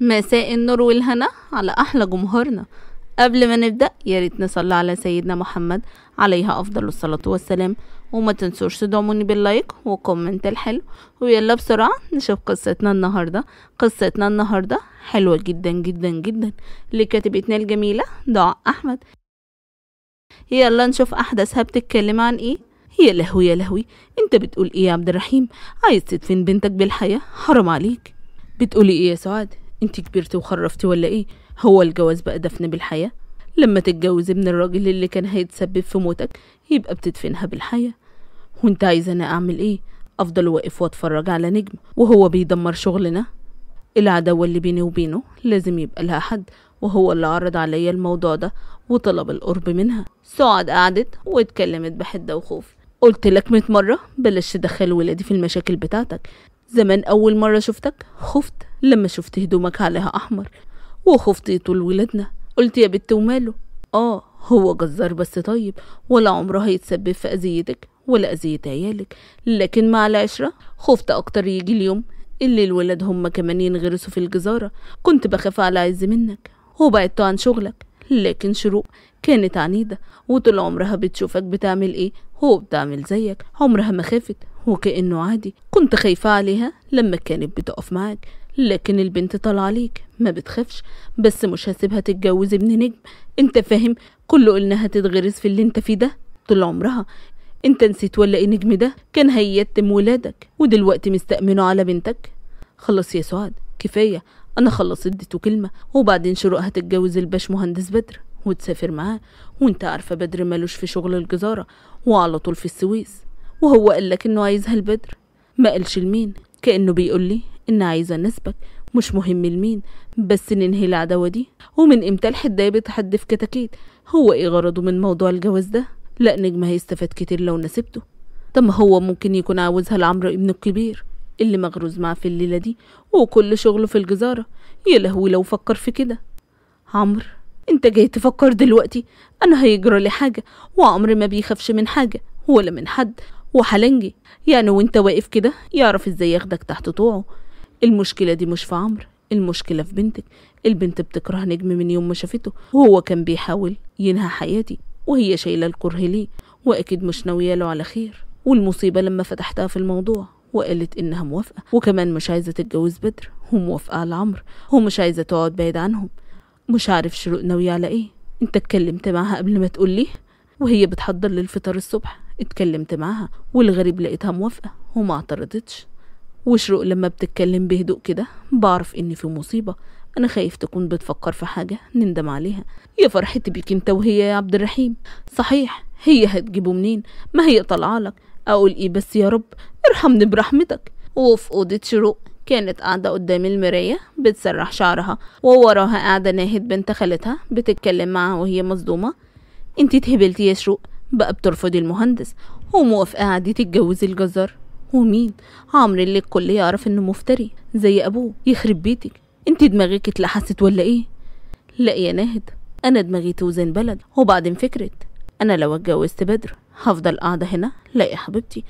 مساء النور والهنا على أحلى جمهورنا قبل ما نبدأ يا ريت نصلي على سيدنا محمد عليها أفضل الصلاة والسلام وما تنسوش تدعموني باللايك وكومنت الحلو ويلا بسرعة نشوف قصتنا النهاردة قصتنا النهاردة حلوة جدا جدا جدا لكاتبتنا الجميلة دعاء أحمد يلا نشوف أحداثها بتتكلم عن إيه يا لهوي يا لهوي انت بتقول ايه يا عبد الرحيم عايز تدفن بنتك بالحياة حرام عليك بتقولي ايه يا سعاد انت كبرت وخرفت ولا ايه هو الجواز بقى دفن بالحياة لما تتجوزي من الراجل اللي كان هيتسبب في موتك يبقى بتدفنها بالحياة وانت عايز انا اعمل ايه افضل واقف واتفرج على نجم وهو بيدمر شغلنا العداوة اللي بيني وبينه لازم يبقى لها حد وهو اللي عرض عليا الموضوع ده وطلب القرب منها سعاد قعدت واتكلمت بحدة وخوف قلت لك مرة بلاش تدخل ولادي في المشاكل بتاعتك زمان أول مرة شفتك خفت لما شفت هدومك عليها أحمر وخفت يطول ولادنا قلت يا بت وماله آه هو جزار بس طيب ولا عمره هيتسبب في أذيتك ولا أذية عيالك لكن مع العشرة خفت أكتر يجي اليوم اللي الولاد هم كمان ينغرسوا في الجزارة كنت بخاف على عز منك وبعدت عن شغلك لكن شروق كانت عنيدة وطول عمرها بتشوفك بتعمل ايه هو بتعمل زيك عمرها ما خافت وكأنه عادي كنت خايفة عليها لما كانت بتقف معاك لكن البنت طالعة ليك ما بتخافش بس مش هسيبها تتجوز ابن نجم انت فاهم كله قلنا تتغرز في اللي انت فيه ده طول عمرها انت نسيت ولا ايه نجم ده كان هيتم ولادك ودلوقتي مستأمنه على بنتك خلص يا سعاد كفاية انا خلصت اديته كلمة وبعدين شروق هتتجوز الباش مهندس بدر وتسافر معاه وانت عارفة بدر ملوش في شغل الجزارة وعلى طول في السويس وهو قالك انه عايزها لبدر ما قالش لمين كانه بيقول لي ان عايزه نسبك مش مهم لمين بس ننهي العداوه دي ومن امتى الحدايه بتحد في كتاكيت هو ايه غرضه من موضوع الجواز ده لا نجم هيستفاد كتير لو نسبته طب ما هو ممكن يكون عاوزها لعمرو ابنه الكبير اللي مغروز معاه في الليلة دي وكل شغله في الجزارة يا لهوي لو فكر في كده عمرو انت جاي تفكر دلوقتي انا هيجرى لي حاجة وعمرو ما بيخافش من حاجة ولا من حد وحلنجي يعني وانت واقف كده يعرف ازاي ياخدك تحت طوعه المشكلة دي مش في عمرو المشكلة في بنتك البنت بتكره نجم من يوم ما شافته وهو كان بيحاول ينهى حياتي وهي شايلة الكره ليه وأكيد مش ناوية له على خير والمصيبة لما فتحتها في الموضوع وقالت إنها موافقة وكمان مش عايزة تتجوز بدر وموافقة على عمرو ومش عايزة تقعد بعيد عنهم مش عارف شروق ناوية على إيه انت اتكلمت معاها قبل ما تقول لي وهي بتحضر للفطار الصبح اتكلمت معاها والغريب لقيتها موافقة وما اعترضتش وشروق لما بتتكلم بهدوء كده بعرف ان في مصيبة انا خايف تكون بتفكر في حاجة نندم عليها يا فرحتي بيك انت وهي يا عبد الرحيم صحيح هي هتجيبه منين ما هي طالعة لك اقول ايه بس يا رب ارحمني برحمتك وفي اوضة شروق كانت قاعدة قدام المراية بتسرح شعرها ووراها قاعدة ناهد بنت خالتها بتتكلم معاها وهي مصدومة انتي اتهبلتي يا شروق بقى بترفضي المهندس وموافقة عادي تتجوزي الجزر ومين عمرو اللي الكل يعرف انه مفتري زي ابوه يخرب بيتك انت دماغك اتلحست ولا ايه لا يا ناهد انا دماغي توزن بلد وبعدين فكرة انا لو اتجوزت بدر هفضل قاعدة هنا لا يا حبيبتي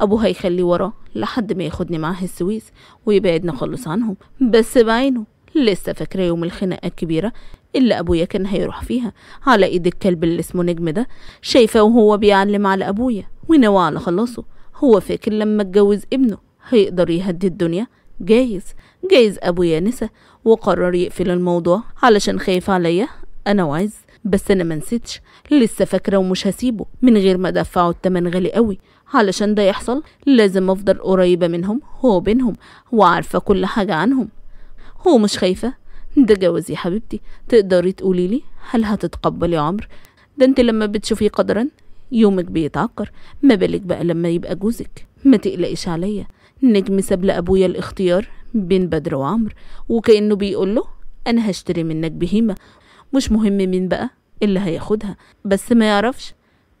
ابوه هيخلي وراه لحد ما ياخدني معاه السويس ويبعدنا خالص عنهم بس بعينه لسه فاكرة يوم الخناقة الكبيرة إلا أبويا كان هيروح فيها على إيد الكلب اللي اسمه نجم ده شايفه وهو بيعلم على أبويا وناوي على خلاصه هو فاكر لما اتجوز ابنه هيقدر يهدي الدنيا جايز جايز أبويا نسى وقرر يقفل الموضوع علشان خايف عليا أنا وعز بس أنا منسيتش لسه فاكرة ومش هسيبه من غير ما أدفعه التمن غالي قوي علشان ده يحصل لازم أفضل قريبة منهم هو بينهم وعارفة كل حاجة عنهم هو مش خايفة ده جوازي يا حبيبتي تقدري تقولي لي هل هتتقبلي عمر ده انت لما بتشوفي قدرا يومك بيتعكر ما بالك بقى لما يبقى جوزك ما تقلقيش عليا نجم ساب لابويا الاختيار بين بدر وعمر وكانه بيقول له انا هشتري منك بهيمه مش مهم مين بقى اللي هياخدها بس ما يعرفش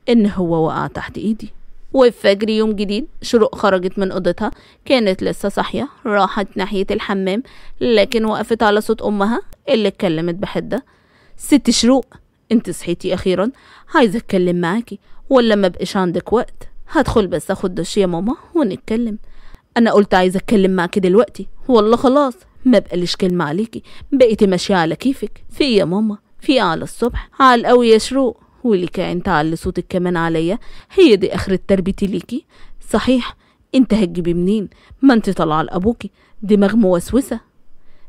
ان هو وقع تحت ايدي وفجر يوم جديد شروق خرجت من أوضتها كانت لسه صاحية راحت ناحية الحمام لكن وقفت على صوت أمها اللي اتكلمت بحدة ست شروق انت صحيتي أخيرا عايزة أتكلم معاكي ولا ما بقيش عندك وقت هدخل بس أخد دش يا ماما ونتكلم أنا قلت عايزة أتكلم معاكي دلوقتي والله خلاص ما بقاليش كلمة عليكي بقيتي ماشية على كيفك في إيه يا ماما في إيه على الصبح على القوي يا شروق ولك انت على صوتك كمان عليا هي دي اخر تربيتي ليكي صحيح انت هتجيبي منين ما انت طالعه لابوكي دماغ موسوسه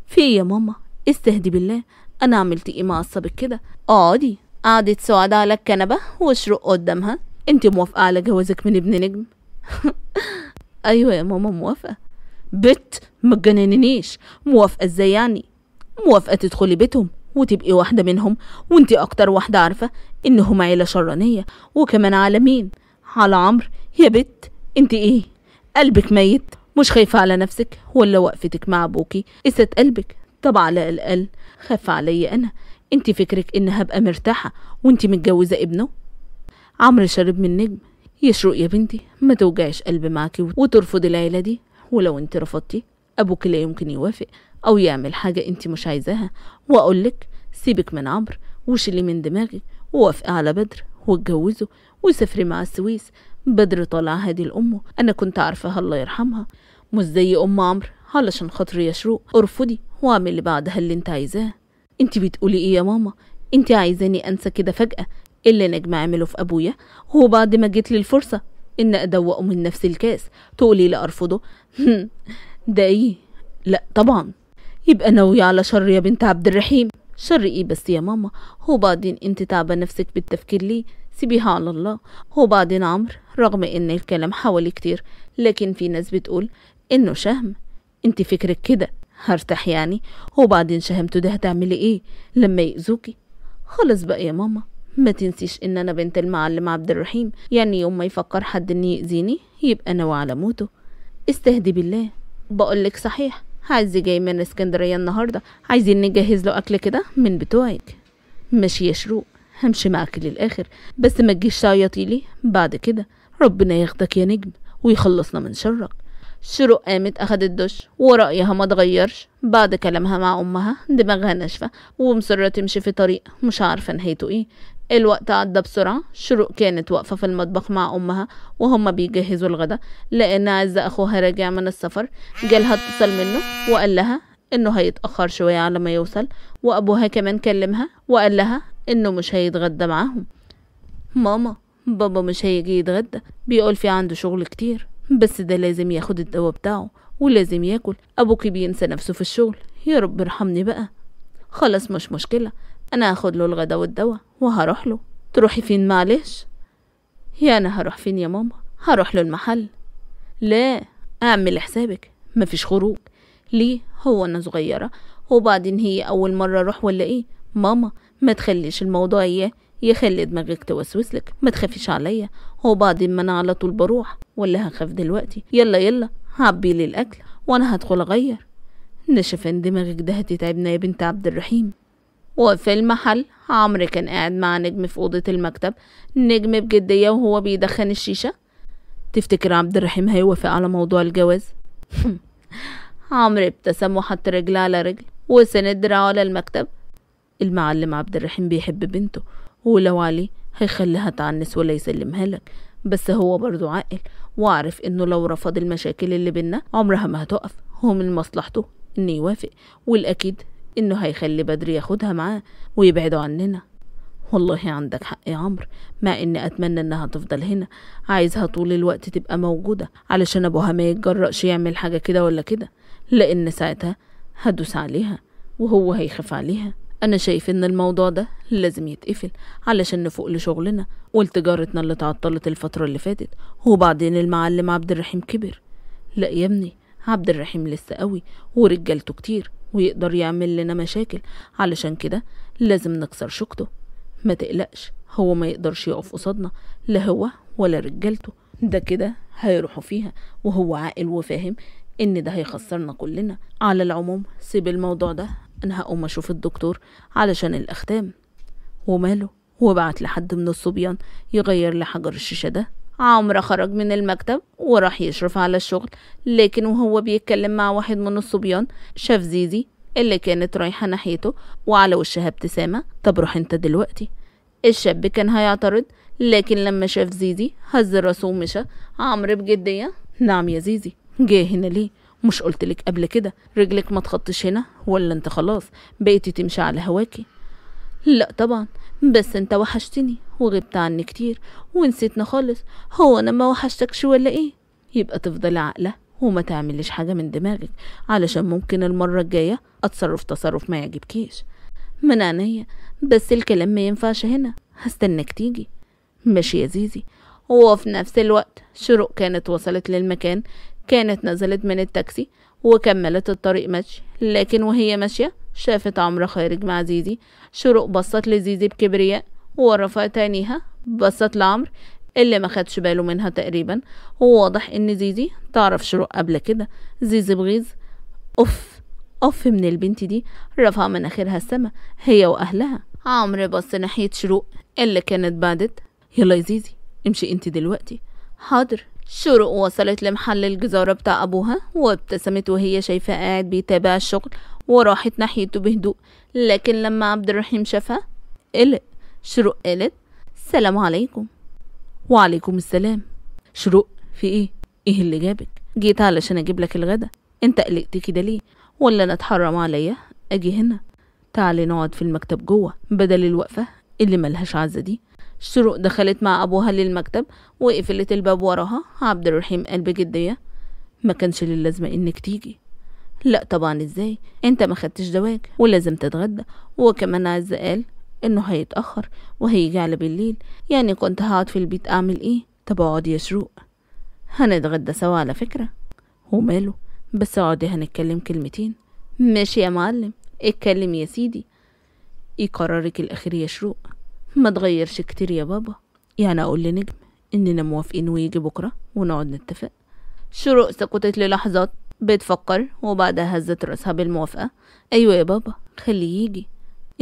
في ايه يا ماما استهدي بالله انا عملت ايه معصبك كده اقعدي قعدت سعادة على الكنبة واشرق قدامها انت موافقة على جوازك من ابن نجم ايوه يا ماما موافقة بت ما موافقة ازاي يعني موافقة تدخلي بيتهم وتبقي واحدة منهم وانت أكتر واحدة عارفة إنهم عيلة شرانية وكمان على مين على عمرو يا بت انت ايه قلبك ميت مش خايفة على نفسك ولا وقفتك مع أبوكي قست قلبك طب على الأقل خاف عليا أنا انت فكرك إن هبقى مرتاحة وانت متجوزة ابنه عمرو شرب من نجم يشرق يا بنتي ما توجعش قلب معاكي وترفض العيلة دي ولو انت رفضتي أبوك لا يمكن يوافق أو يعمل حاجة أنت مش عايزاها وأقولك سيبك من عمرو وشيلي من دماغي ووافقي على بدر واتجوزه وسافري مع السويس بدر طالع هادي لأمه أنا كنت عارفاها الله يرحمها مش زي أم عمرو علشان خاطر يا شروق ارفضي واعملي بعدها اللي انت عايزاه انت بتقولي ايه يا ماما انت عايزاني انسى كده فجأة اللي نجم عمله في ابويا هو بعد ما جيت لي الفرصة ان ادوقه من نفس الكاس تقولي لا ارفضه ده ايه لا طبعا يبقى ناوية على شر يا بنت عبد الرحيم شر ايه بس يا ماما هو بعدين انت تعبة نفسك بالتفكير ليه سيبيها على الله هو بعدين عمرو رغم ان الكلام حوالي كتير لكن في ناس بتقول انه شهم انت فكرك كده هرتاح يعني وبعدين شهمته ده هتعملي ايه لما يأذوكي خلاص بقى يا ماما ما تنسيش ان انا بنت المعلم عبد الرحيم يعني يوم ما يفكر حد ان يأذيني يبقى ناوية على موته استهدي بالله بقولك صحيح عزي جاي من اسكندرية النهاردة عايزين نجهز له أكل كده من بتوعك ماشي يا شروق همشي معاك للآخر بس ما تجيش تعيطيلي بعد كده ربنا ياخدك يا نجم ويخلصنا من شرك شروق قامت أخدت دش ورأيها ما تغيرش بعد كلامها مع أمها دماغها ناشفة ومصرة تمشي في طريق مش عارفة نهايته إيه الوقت عدى بسرعة شروق كانت واقفة في المطبخ مع أمها وهما بيجهزوا الغدا لأن عز أخوها راجع من السفر جالها اتصل منه وقال لها إنه هيتأخر شوية على ما يوصل وأبوها كمان كلمها وقال لها إنه مش هيتغدى معاهم ماما بابا مش هيجي يتغدى بيقول في عنده شغل كتير بس ده لازم ياخد الدواء بتاعه ولازم ياكل أبوكي بينسى نفسه في الشغل يا رب ارحمني بقى خلاص مش مشكلة أنا هاخد له الغدا والدواء وهروح له تروحي فين معلش يا انا هروح فين يا ماما هروح له المحل لا اعمل حسابك مفيش خروج ليه هو انا صغيره وبعدين هي اول مره اروح ولا ايه ماما ما تخليش الموضوع اياه يخلي دماغك توسوس لك ما تخافيش عليا وبعدين ما انا على طول بروح ولا هخاف دلوقتي يلا يلا هعبي لي الاكل وانا هدخل اغير نشف ان دماغك ده هتتعبنا يا بنت عبد الرحيم وفي المحل عمرو كان قاعد مع نجم في أوضة المكتب نجم بجدية وهو بيدخن الشيشة تفتكر عبد الرحيم هيوافق على موضوع الجواز عمرو ابتسم وحط رجل على رجل وسند دراعه على المكتب المعلم عبد الرحيم بيحب بنته ولو عليه هيخليها تعنس ولا يسلمها لك بس هو برضه عاقل وعارف انه لو رفض المشاكل اللي بينا عمرها ما هتقف هو من مصلحته انه يوافق والاكيد إنه هيخلي بدري ياخدها معاه ويبعدوا عننا والله عندك حق يا عمرو مع إني أتمنى إنها تفضل هنا عايزها طول الوقت تبقى موجودة علشان أبوها ما يتجرأش يعمل حاجة كده ولا كده لأن ساعتها هدوس عليها وهو هيخاف عليها أنا شايف إن الموضوع ده لازم يتقفل علشان نفوق لشغلنا ولتجارتنا اللي تعطلت الفترة اللي فاتت وبعدين المعلم عبد الرحيم كبر لا يا ابني عبد الرحيم لسه قوي ورجالته كتير ويقدر يعمل لنا مشاكل علشان كده لازم نكسر شوكته ما تقلقش هو ما يقدرش يقف قصادنا لا هو ولا رجالته ده كده هيروحوا فيها وهو عاقل وفاهم ان ده هيخسرنا كلنا على العموم سيب الموضوع ده انا هقوم اشوف الدكتور علشان الاختام وماله وبعت لحد من الصبيان يغير لي حجر الشيشه ده عمرو خرج من المكتب وراح يشرف على الشغل لكن وهو بيتكلم مع واحد من الصبيان شاف زيزي اللي كانت رايحة ناحيته وعلى وشها ابتسامة طب روح انت دلوقتي الشاب كان هيعترض لكن لما شاف زيزي هز راسه ومشى عمرو بجدية نعم يا زيزي جاي هنا ليه مش قلتلك قبل كده رجلك ما تخطش هنا ولا انت خلاص بقيتي تمشي على هواكي لا طبعا بس انت وحشتني وغبت عني كتير ونسيتنا خالص هو انا ما وحشتكش ولا ايه يبقى تفضل عاقله وما تعملش حاجه من دماغك علشان ممكن المره الجايه اتصرف تصرف ما يعجبكيش من عينيا بس الكلام ما ينفعش هنا هستناك تيجي ماشي يا زيزي وفي نفس الوقت شروق كانت وصلت للمكان كانت نزلت من التاكسي وكملت الطريق مشي لكن وهي ماشية شافت عمرو خارج مع زيزي شروق بصت لزيزي بكبرياء ورفعت تانيها بصت لعمرو اللي ما خدش باله منها تقريبا هو واضح ان زيزي تعرف شروق قبل كده زيزي بغيظ اوف اوف من البنت دي رفع مناخيرها السما هي واهلها عمرو بص ناحيه شروق اللي كانت بعدت يلا يا زيزي امشي انت دلوقتي حاضر شروق وصلت لمحل الجزارة بتاع أبوها وابتسمت وهي شايفة قاعد بيتابع الشغل وراحت ناحيته بهدوء لكن لما عبد الرحيم شافها قلق شروق قالت السلام عليكم وعليكم السلام شروق في ايه ايه اللي جابك جيت علشان اجيب لك الغدا انت قلقت كده ليه ولا انا اتحرم عليا اجي هنا تعالي نقعد في المكتب جوه بدل الوقفه اللي ملهاش عزه دي شروق دخلت مع ابوها للمكتب وقفلت الباب وراها عبد الرحيم قال بجديه ما كانش للازمه انك تيجي لا طبعا ازاي انت ما خدتش دواك ولازم تتغدى وكمان عز قال انه هيتأخر وهيجي على بالليل يعني كنت هقعد في البيت اعمل ايه طب اقعد يا شروق هنتغدى سوا على فكرة وماله بس اقعدي هنتكلم كلمتين ماشي يا معلم اتكلم يا سيدي ايه قرارك الاخير يا شروق ما تغيرش كتير يا بابا يعني اقول لنجم اننا موافقين ويجي بكرة ونقعد نتفق شروق سكتت للحظات بتفكر وبعدها هزت راسها بالموافقة أيوة يا بابا خليه يجي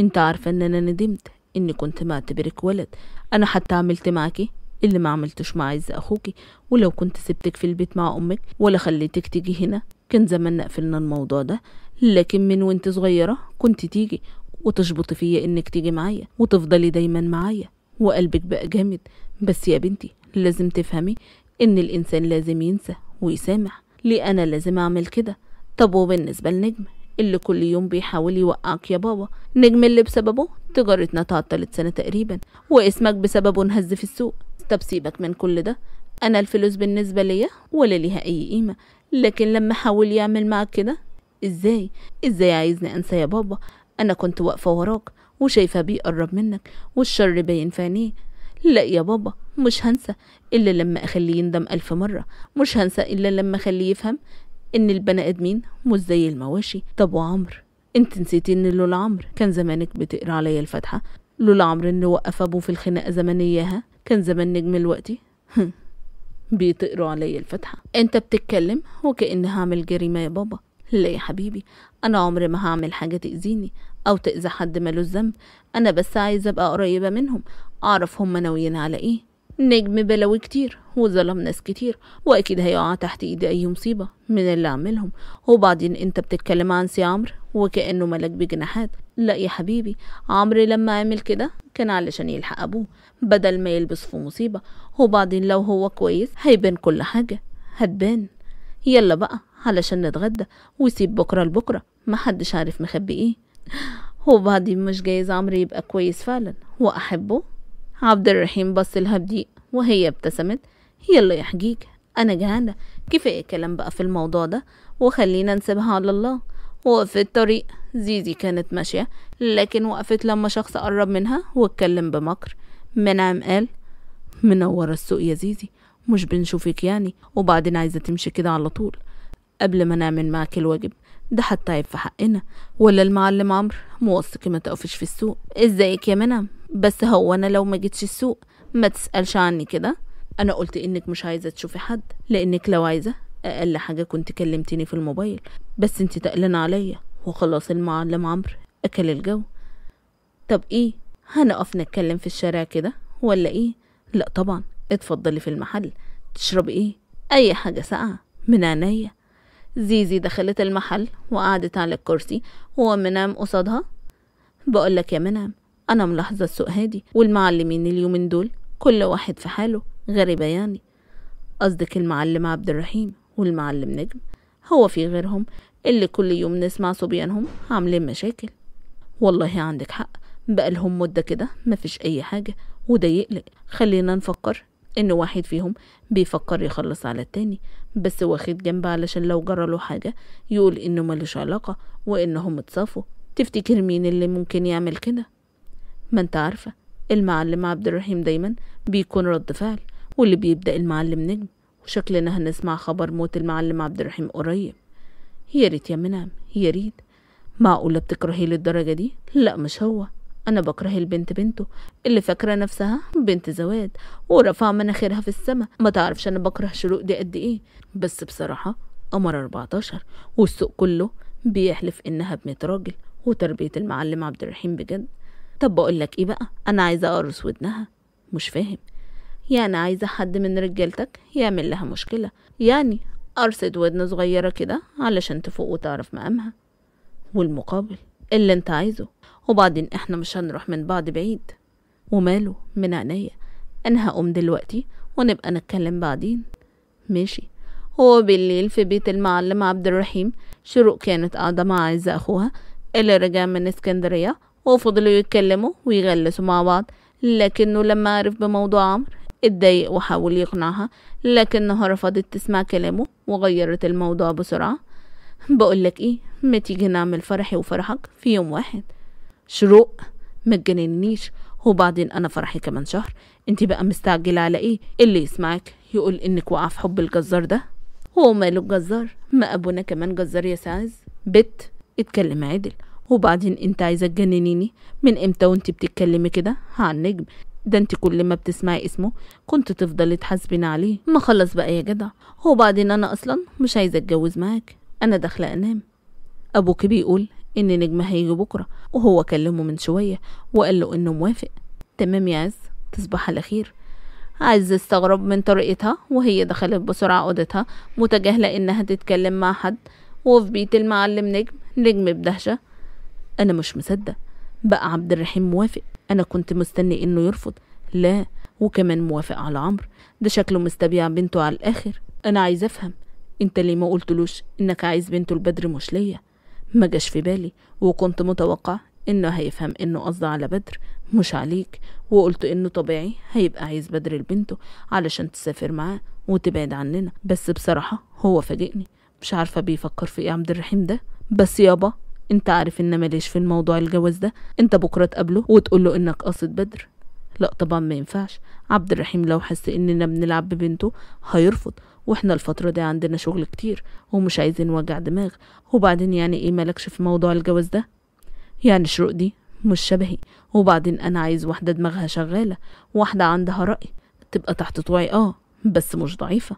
انت عارفة ان انا ندمت اني كنت معتبرك ولد انا حتى عملت معاكي اللي ما عملتش مع عز اخوكي ولو كنت سبتك في البيت مع امك ولا خليتك تيجي هنا كان زمان قفلنا الموضوع ده لكن من وانت صغيرة كنت تيجي وتشبط فيا انك تيجي معايا وتفضلي دايما معايا وقلبك بقى جامد بس يا بنتي لازم تفهمي ان الانسان لازم ينسى ويسامح ليه أنا لازم أعمل كده طب وبالنسبة لنجم اللي كل يوم بيحاول يوقعك يا بابا نجم اللي بسببه تجارتنا تعطلت سنة تقريبا واسمك بسببه انهز في السوق طب سيبك من كل ده أنا الفلوس بالنسبة ليا ولا ليها أي قيمة لكن لما حاول يعمل معاك كده إزاي إزاي عايزني أنسى يا بابا أنا كنت واقفة وراك وشايفة بيقرب منك والشر باين في عينيه لا يا بابا مش هنسى إلا لما أخليه يندم ألف مرة مش هنسى إلا لما أخليه يفهم إن البني آدمين مش زي المواشي طب وعمر انت نسيتي ان لولا عمرو كان زمانك بتقرا عليا الفاتحه لولا عمرو ان وقف ابوه في الخناقه زمنياها كان زمان نجم الوقتي بيتقروا عليا الفتحة انت بتتكلم وكأن هعمل جريمه يا بابا لا يا حبيبي انا عمري ما هعمل حاجه تاذيني او تاذي حد ماله الذنب انا بس عايزه ابقى قريبه منهم أعرف هما ناويين على إيه نجم بلوي كتير وظلم ناس كتير وأكيد هيقع تحت إيد أي مصيبة من اللي عملهم وبعدين أنت بتتكلم عن سي عمرو وكأنه ملك بجناحات لا يا حبيبي عمرو لما عمل كده كان علشان يلحق أبوه بدل ما يلبس في مصيبة وبعدين لو هو كويس هيبان كل حاجة هتبان يلا بقى علشان نتغدى وسيب بكرة لبكرة محدش عارف مخبي ايه وبعدين مش جايز عمرو يبقى كويس فعلا وأحبه عبد الرحيم بص لها بضيق وهي ابتسمت يلا يا حجيج أنا جهانه كفاية كلام بقى في الموضوع ده وخلينا نسيبها على الله وفي الطريق زيزي كانت ماشية لكن وقفت لما شخص قرب منها واتكلم بمكر منعم قال منورة السوق يا زيزي مش بنشوفك يعني وبعدين عايزة تمشي كده على طول قبل ما نعمل معاك الواجب ده حتى عيب في حقنا ولا المعلم عمرو موثق ما تقفش في السوق ازيك يا منعم بس هو أنا لو ما جيتش السوق ما تسألش عني كده أنا قلت إنك مش عايزة تشوفي حد لإنك لو عايزة أقل حاجة كنت كلمتني في الموبايل بس انت تقلن عليا وخلاص المعلم عمرو أكل الجو طب إيه هنقف نتكلم في الشارع كده ولا إيه لا طبعا اتفضلي في المحل تشربي إيه أي حاجة ساقعة من عينيا زيزي دخلت المحل وقعدت على الكرسي ومنام نعم قصادها بقولك يا منام نعم، أنا ملاحظة السوق هادي والمعلمين اليومين دول كل واحد في حاله غريبة يعني قصدك المعلم عبد الرحيم والمعلم نجم هو في غيرهم اللي كل يوم نسمع صبيانهم عاملين مشاكل والله عندك حق بقالهم مدة كده مفيش أي حاجة وده يقلق خلينا نفكر إن واحد فيهم بيفكر يخلص على التاني بس واخد جنب علشان لو جرى له حاجة يقول إنه ملوش علاقة وإنهم اتصافوا تفتكر مين اللي ممكن يعمل كده ما انت عارفة المعلم عبد الرحيم دايما بيكون رد فعل واللي بيبدأ المعلم نجم وشكلنا هنسمع خبر موت المعلم عبد الرحيم قريب هي ريت يا منام هي ريت معقولة بتكرهيه للدرجة دي؟ لا مش هو أنا بكره البنت بنته اللي فاكرة نفسها بنت زواد ورفع مناخيرها في السما ما تعرفش أنا بكره شروق دي قد إيه بس بصراحة قمر 14 والسوق كله بيحلف إنها بنت راجل وتربية المعلم عبد الرحيم بجد طب بقول لك ايه بقى انا عايزه اقرص ودنها مش فاهم يعني عايزه حد من رجالتك يعمل لها مشكله يعني ارصد ودن صغيره كده علشان تفوق وتعرف مقامها والمقابل اللي انت عايزه وبعدين احنا مش هنروح من بعض بعيد وماله من عينيا انا هقوم دلوقتي ونبقى نتكلم بعدين ماشي هو بالليل في بيت المعلم عبد الرحيم شروق كانت قاعدة مع عايزه أخوها اللي رجع من اسكندرية وفضلوا يتكلموا ويغلسوا مع بعض لكنه لما عرف بموضوع عمرو اتضايق وحاول يقنعها لكنها رفضت تسمع كلامه وغيرت الموضوع بسرعة بقولك ايه ما تيجي نعمل فرحي وفرحك في يوم واحد شروق ما تجننيش وبعدين انا فرحي كمان شهر انت بقى مستعجلة على ايه اللي يسمعك يقول انك وقع في حب الجزار ده هو ماله الجزار ما ابونا كمان جزار يا ساعز بت اتكلم عدل وبعدين انت عايزة تجننيني من امتى وانت بتتكلمي كده النجم ده انت كل ما بتسمعي اسمه كنت تفضلي تحاسبين عليه ما خلص بقى يا جدع وبعدين انا اصلا مش عايزه اتجوز معاك انا داخله انام ابوكي بيقول ان نجم هيجي بكره وهو كلمه من شويه وقال له انه موافق تمام يا عز تصبح على خير عز استغرب من طريقتها وهي دخلت بسرعه اوضتها متجاهله انها تتكلم مع حد وفي بيت المعلم نجم نجم بدهشه أنا مش مصدق بقى عبد الرحيم موافق أنا كنت مستني إنه يرفض لا وكمان موافق على عمرو ده شكله مستبيع بنته على الآخر أنا عايز أفهم أنت ليه ما قلتلوش إنك عايز بنته البدر مش ليا ما جاش في بالي وكنت متوقع إنه هيفهم إنه قصده على بدر مش عليك وقلت إنه طبيعي هيبقى عايز بدر لبنته علشان تسافر معاه وتبعد عننا بس بصراحة هو فاجئني مش عارفة بيفكر في إيه عبد الرحيم ده بس يابا انت عارف ان ماليش في الموضوع الجواز ده انت بكره تقابله وتقول له انك قاصد بدر لا طبعا ما ينفعش عبد الرحيم لو حس اننا بنلعب ببنته هيرفض واحنا الفتره دي عندنا شغل كتير ومش عايزين وجع دماغ وبعدين يعني ايه مالكش في موضوع الجواز ده يعني شروق دي مش شبهي وبعدين انا عايز واحده دماغها شغاله واحده عندها راي تبقى تحت طوعي اه بس مش ضعيفه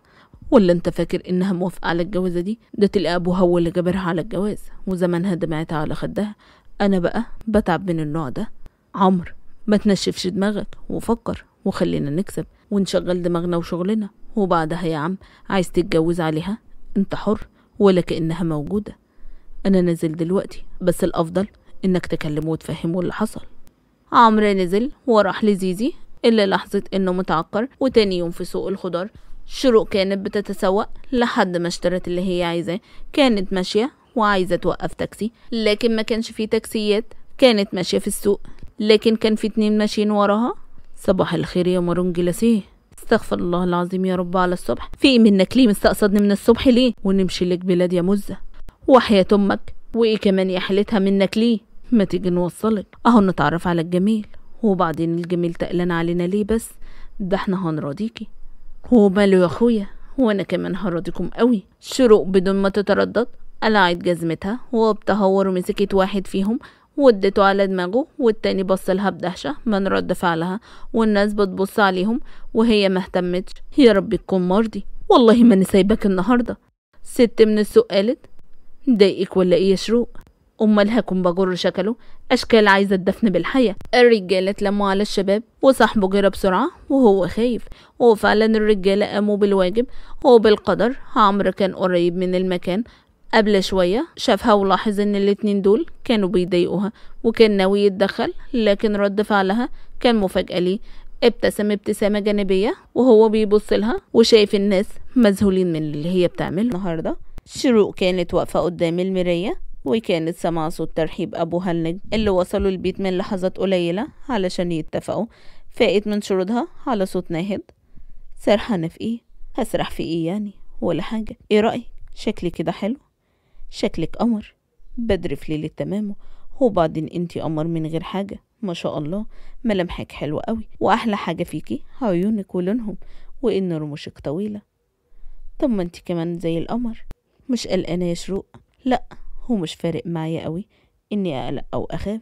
ولا انت فاكر انها موافقة على الجوازة دي ده تلقى ابوها هو اللي جابرها على الجواز وزمانها دمعتها على خدها انا بقى بتعب من النوع ده عمرو ما تنشفش دماغك وفكر وخلينا نكسب ونشغل دماغنا وشغلنا وبعدها يا عم عايز تتجوز عليها انت حر ولا كأنها موجودة انا نازل دلوقتي بس الافضل انك تكلمه وتفهمه اللي حصل عمرو نزل وراح لزيزي اللي لحظة إنه متعكر وتاني يوم في سوق الخضار شروق كانت بتتسوق لحد ما اشترت اللي هي عايزاه كانت ماشية وعايزة توقف تاكسي لكن ما كانش فيه تاكسيات كانت ماشية في السوق لكن كان في اتنين ماشيين وراها صباح الخير يا مارون جلاسيه استغفر الله العظيم يا رب على الصبح في منك ليه مستقصدني من الصبح ليه ونمشي لك بلاد يا مزة وحياة امك وايه كمان يا حالتها منك ليه ما تيجي نوصلك اهو نتعرف على الجميل وبعدين الجميل تقلان علينا ليه بس ده احنا هنراضيكي هو ماله يا اخويا وانا كمان هرضيكم قوي شروق بدون ما تتردد قلعت جزمتها وبتهور ومسكت واحد فيهم ودته على دماغه والتاني بص لها بدهشة من رد فعلها والناس بتبص عليهم وهي ما اهتمتش يا رب تكون مرضي والله ما انا النهارده ست من السوق قالت ضايقك ولا ايه يا شروق هكون بجر شكله أشكال عايزة الدفن بالحياة الرجالة اتلموا على الشباب وصاحبه جرى بسرعة وهو خايف وفعلا الرجالة قاموا بالواجب وبالقدر عمرو كان قريب من المكان قبل شوية شافها ولاحظ إن الاتنين دول كانوا بيضايقوها وكان ناوي يتدخل لكن رد فعلها كان مفاجأة ليه ابتسم ابتسامة جانبية وهو بيبص لها وشايف الناس مذهولين من اللي هي بتعمله النهاردة شروق كانت واقفة قدام المراية وكانت سماع صوت ترحيب أبو هلنج اللي وصلوا البيت من لحظات قليلة علشان يتفقوا فاقت من شرودها على صوت ناهد سرحانة في إيه؟ هسرح في إيه يعني؟ ولا حاجة إيه رأيك؟ شكلي كده حلو شكلك قمر بدر في ليلة تمامه وبعدين انتي قمر من غير حاجة ما شاء الله ملامحك حلوة قوي وأحلى حاجة فيكي عيونك ولونهم وإن رموشك طويلة طب ما انتي كمان زي القمر مش قلقانة يا شروق لأ هو مش فارق معايا قوي اني اقلق او اخاف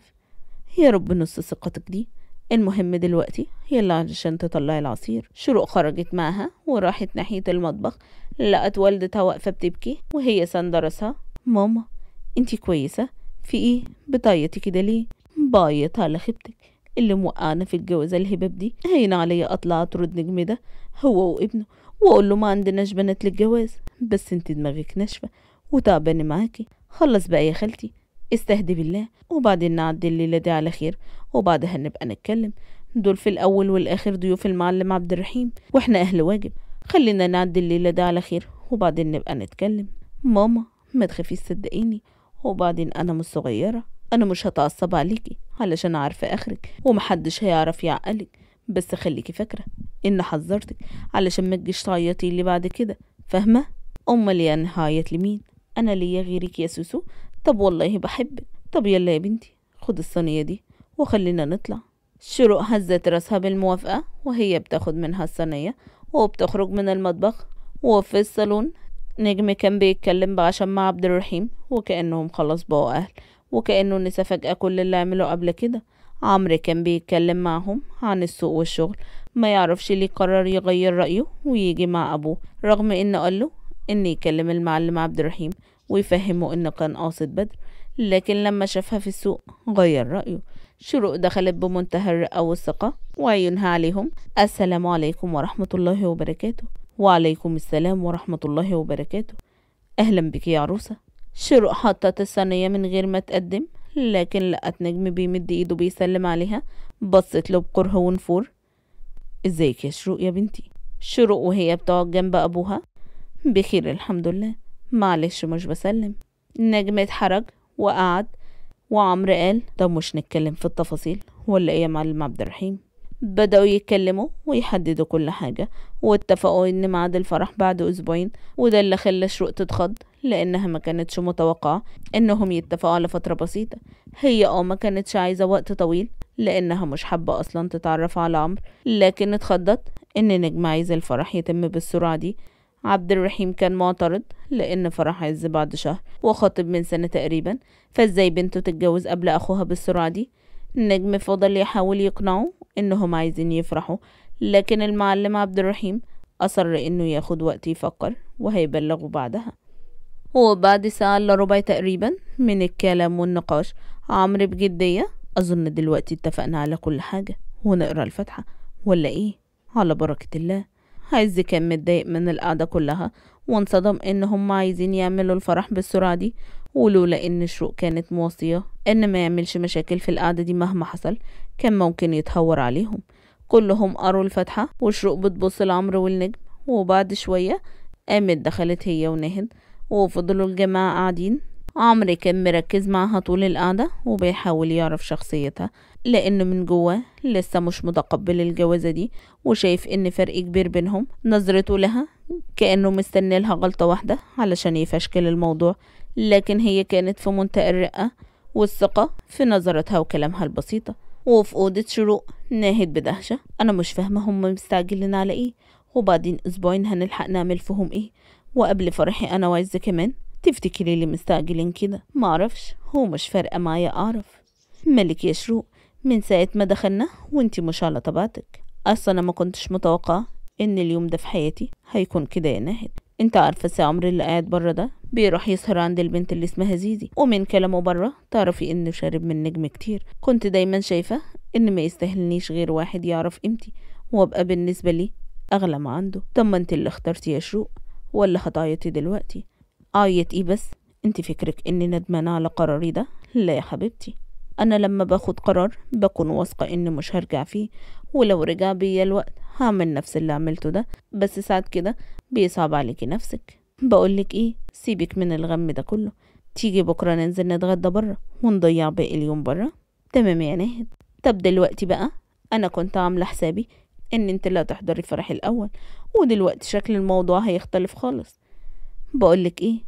هي رب نص ثقتك دي المهم دلوقتي هي اللي علشان تطلعي العصير شروق خرجت معها وراحت ناحية المطبخ لقت والدتها واقفة بتبكي وهي سندرسها ماما انتي كويسة في ايه بتعيطي كده ليه بعيط على خيبتك اللي موقعنا في الجوازة الهباب دي هين عليا اطلع اطرد نجم ده هو وابنه واقول له ما عندناش بنات للجواز بس انتي دماغك ناشفة وتعبانة معاكي خلص بقى يا خالتي استهدي بالله وبعدين نعدي الليلة دي على خير وبعدها نبقى نتكلم دول في الأول والآخر ضيوف المعلم عبد الرحيم وإحنا أهل واجب خلينا نعدي الليلة دي على خير وبعدين نبقى نتكلم ماما ما تخافيش صدقيني وبعدين أنا مش صغيرة أنا مش هتعصب عليكي علشان عارفة آخرك ومحدش هيعرف يعقلك بس خليكي فاكرة إن حذرتك علشان ما تجيش تعيطي لي بعد كده فاهمة؟ أمال يعني هعيط لمين؟ أنا ليا غيرك يا سوسو طب والله بحبك طب يلا يا بنتي خد الصينية دي وخلينا نطلع شروق هزت راسها بالموافقة وهي بتاخد منها الصينية وبتخرج من المطبخ وفي الصالون نجم كان بيتكلم بعشم مع عبد الرحيم وكأنهم خلاص بقوا أهل وكأنه نسى فجأة كل اللي عمله قبل كده عمرو كان بيتكلم معهم عن السوق والشغل ما يعرفش ليه قرر يغير رأيه ويجي مع أبوه رغم إن قاله إن يكلم المعلم عبد الرحيم ويفهمه إنه كان قاصد بدر لكن لما شافها في السوق غير رأيه شروق دخلت بمنتهى الرقة والثقة وعيونها عليهم السلام عليكم ورحمة الله وبركاته وعليكم السلام ورحمة الله وبركاته أهلا بك يا عروسة شروق حطت الصينية من غير ما تقدم لكن لقت نجم بيمد ايده بيسلم عليها بصت له بكره ونفور ازيك يا شروق يا بنتي شروق وهي بتقعد جنب ابوها بخير الحمد لله معلش مش بسلم نجم اتحرج وقعد وعمرو قال طب مش نتكلم في التفاصيل ولا ايه يا معلم عبد الرحيم بدأوا يتكلموا ويحددوا كل حاجة واتفقوا إن ميعاد الفرح بعد أسبوعين وده اللي خلى شروق تتخض لأنها ما كانتش متوقعة إنهم يتفقوا على فترة بسيطة هي اه ما كانتش عايزة وقت طويل لأنها مش حابة أصلا تتعرف على عمرو لكن اتخضت إن نجم عايز الفرح يتم بالسرعة دي عبد الرحيم كان معترض لأن فرح عز بعد شهر وخاطب من سنة تقريبا فازاي بنته تتجوز قبل أخوها بالسرعة دي النجم فضل يحاول يقنعه إنهم عايزين يفرحوا لكن المعلم عبد الرحيم أصر إنه ياخد وقت يفكر وهيبلغه بعدها وبعد ساعة إلا ربع تقريبا من الكلام والنقاش عمرو بجدية أظن دلوقتي اتفقنا على كل حاجة ونقرا الفاتحة ولا إيه على بركة الله عز كان متضايق من القعدة كلها وانصدم ان هم عايزين يعملوا الفرح بالسرعة دي ولولا ان شروق كانت موصية ان ما يعملش مشاكل في القعدة دي مهما حصل كان ممكن يتهور عليهم كلهم قروا الفاتحة وشروق بتبص لعمرو والنجم وبعد شوية قامت دخلت هي وناهد وفضلوا الجماعة قاعدين عمرو كان مركز معها طول القعدة وبيحاول يعرف شخصيتها لأنه من جواه لسه مش متقبل الجوازة دي وشايف إن فرق كبير بينهم نظرته لها كأنه مستني لها غلطة واحدة علشان يفشكل الموضوع لكن هي كانت في منتهى الرقة والثقة في نظرتها وكلامها البسيطة وفي أوضة شروق ناهد بدهشة أنا مش فاهمة هم مستعجلين على إيه وبعدين أسبوعين هنلحق نعمل فيهم إيه وقبل فرحي أنا وعز كمان تفتكري اللي مستعجلين كده معرفش هو مش فارقة معايا أعرف ملك يا شروق من ساعة ما دخلنا وانتي مش على طبيعتك أصلا أنا ما كنتش متوقعة إن اليوم ده في حياتي هيكون كده يا ناهد انت عارفة ساعة عمر اللي قاعد بره ده بيروح يسهر عند البنت اللي اسمها زيزي ومن كلامه بره تعرفي انه شارب من نجم كتير كنت دايما شايفة ان ما يستاهلنيش غير واحد يعرف قيمتي وابقى بالنسبة لي اغلى ما عنده طب ما انت اللي اخترتي يا شروق ولا هتعيطي دلوقتي عيط آية, إيه بس أنت فكرك إني ندمانة على قراري ده؟ لا يا حبيبتي أنا لما باخد قرار بكون واثقة إني مش هرجع فيه ولو رجع بيا الوقت هعمل نفس اللي عملته ده بس ساعات كده بيصعب عليكي نفسك بقولك إيه سيبك من الغم ده كله تيجي بكرة ننزل نتغدى برا ونضيع باقي اليوم برا تمام يا ناهد طب دلوقتي بقى أنا كنت عاملة حسابي إن أنت لا تحضري فرح الأول ودلوقتي شكل الموضوع هيختلف خالص بقولك ايه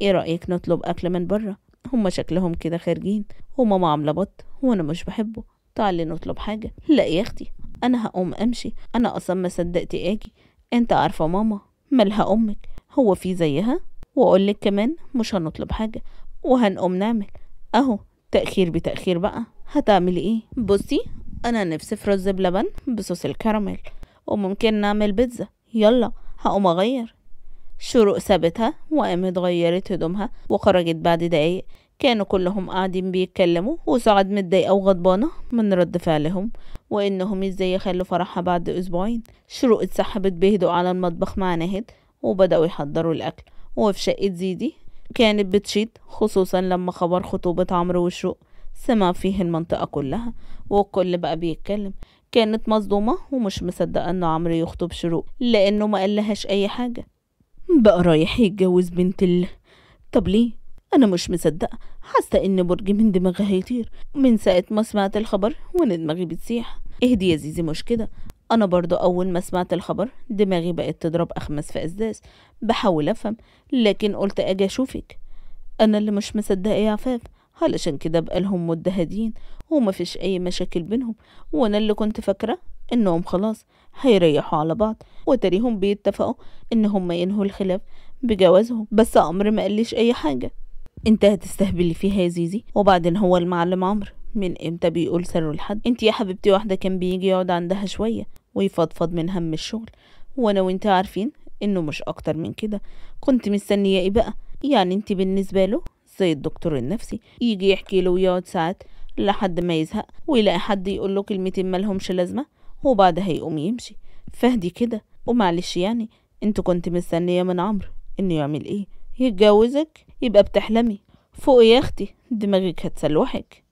ايه رأيك نطلب اكل من بره هما شكلهم كده خارجين وماما عاملة بط وانا مش بحبه تعالي نطلب حاجة لا يا اختي انا هقوم امشي انا اصلا ما صدقت اجي انت عارفة ماما مالها امك هو في زيها واقولك كمان مش هنطلب حاجة وهنقوم نعمل اهو تأخير بتأخير بقى هتعملي ايه بصي انا نفسي في رز بلبن بصوص الكراميل وممكن نعمل بيتزا يلا هقوم اغير شروق سابتها وقامت غيرت هدومها وخرجت بعد دقايق كانوا كلهم قاعدين بيتكلموا وسعاد متضايقة وغضبانة من رد فعلهم وإنهم إزاي يخلوا فرحها بعد أسبوعين شروق اتسحبت بهدوء على المطبخ مع نهد وبدأوا يحضروا الأكل وفي شقة زيدي كانت بتشيد خصوصا لما خبر خطوبة عمرو وشروق سمع فيه المنطقة كلها والكل بقى بيتكلم كانت مصدومة ومش مصدقة إن عمرو يخطب شروق لأنه ما قالهاش أي حاجة بقى رايح يتجوز بنت ال طب ليه انا مش مصدقه حاسه ان برج من دماغي هيطير من ساعه ما سمعت الخبر وانا دماغي بتسيح اهدي يا زيزي مش كده انا برضو اول ما سمعت الخبر دماغي بقت تضرب اخمس في اسداس بحاول افهم لكن قلت اجي اشوفك انا اللي مش مصدقه يا عفاف علشان كده بقالهم مدة هادين ومفيش أي مشاكل بينهم وأنا اللي كنت فاكرة انهم خلاص هيريحوا على بعض وتريهم بيتفقوا ان هما ينهوا الخلاف بجوازهم بس عمرو ما قالش اي حاجه انت هتستهبلي فيها يا زيزي وبعدين هو المعلم عمرو من امتى بيقول سر لحد انت يا حبيبتي واحده كان بيجي يقعد عندها شويه ويفضفض من هم الشغل وانا وانت عارفين انه مش اكتر من كده كنت مستنيه ايه بقى يعني انت بالنسبه له زي الدكتور النفسي يجي يحكي له ويقعد ساعات لحد ما يزهق ويلاقي حد يقول له كلمتين مالهمش لازمه وبعدها يقوم يمشي فهدي كده ومعلش يعني انت كنت مستنية من عمرو انه يعمل ايه يتجوزك يبقى بتحلمي فوق يا اختي دماغك هتسلوحك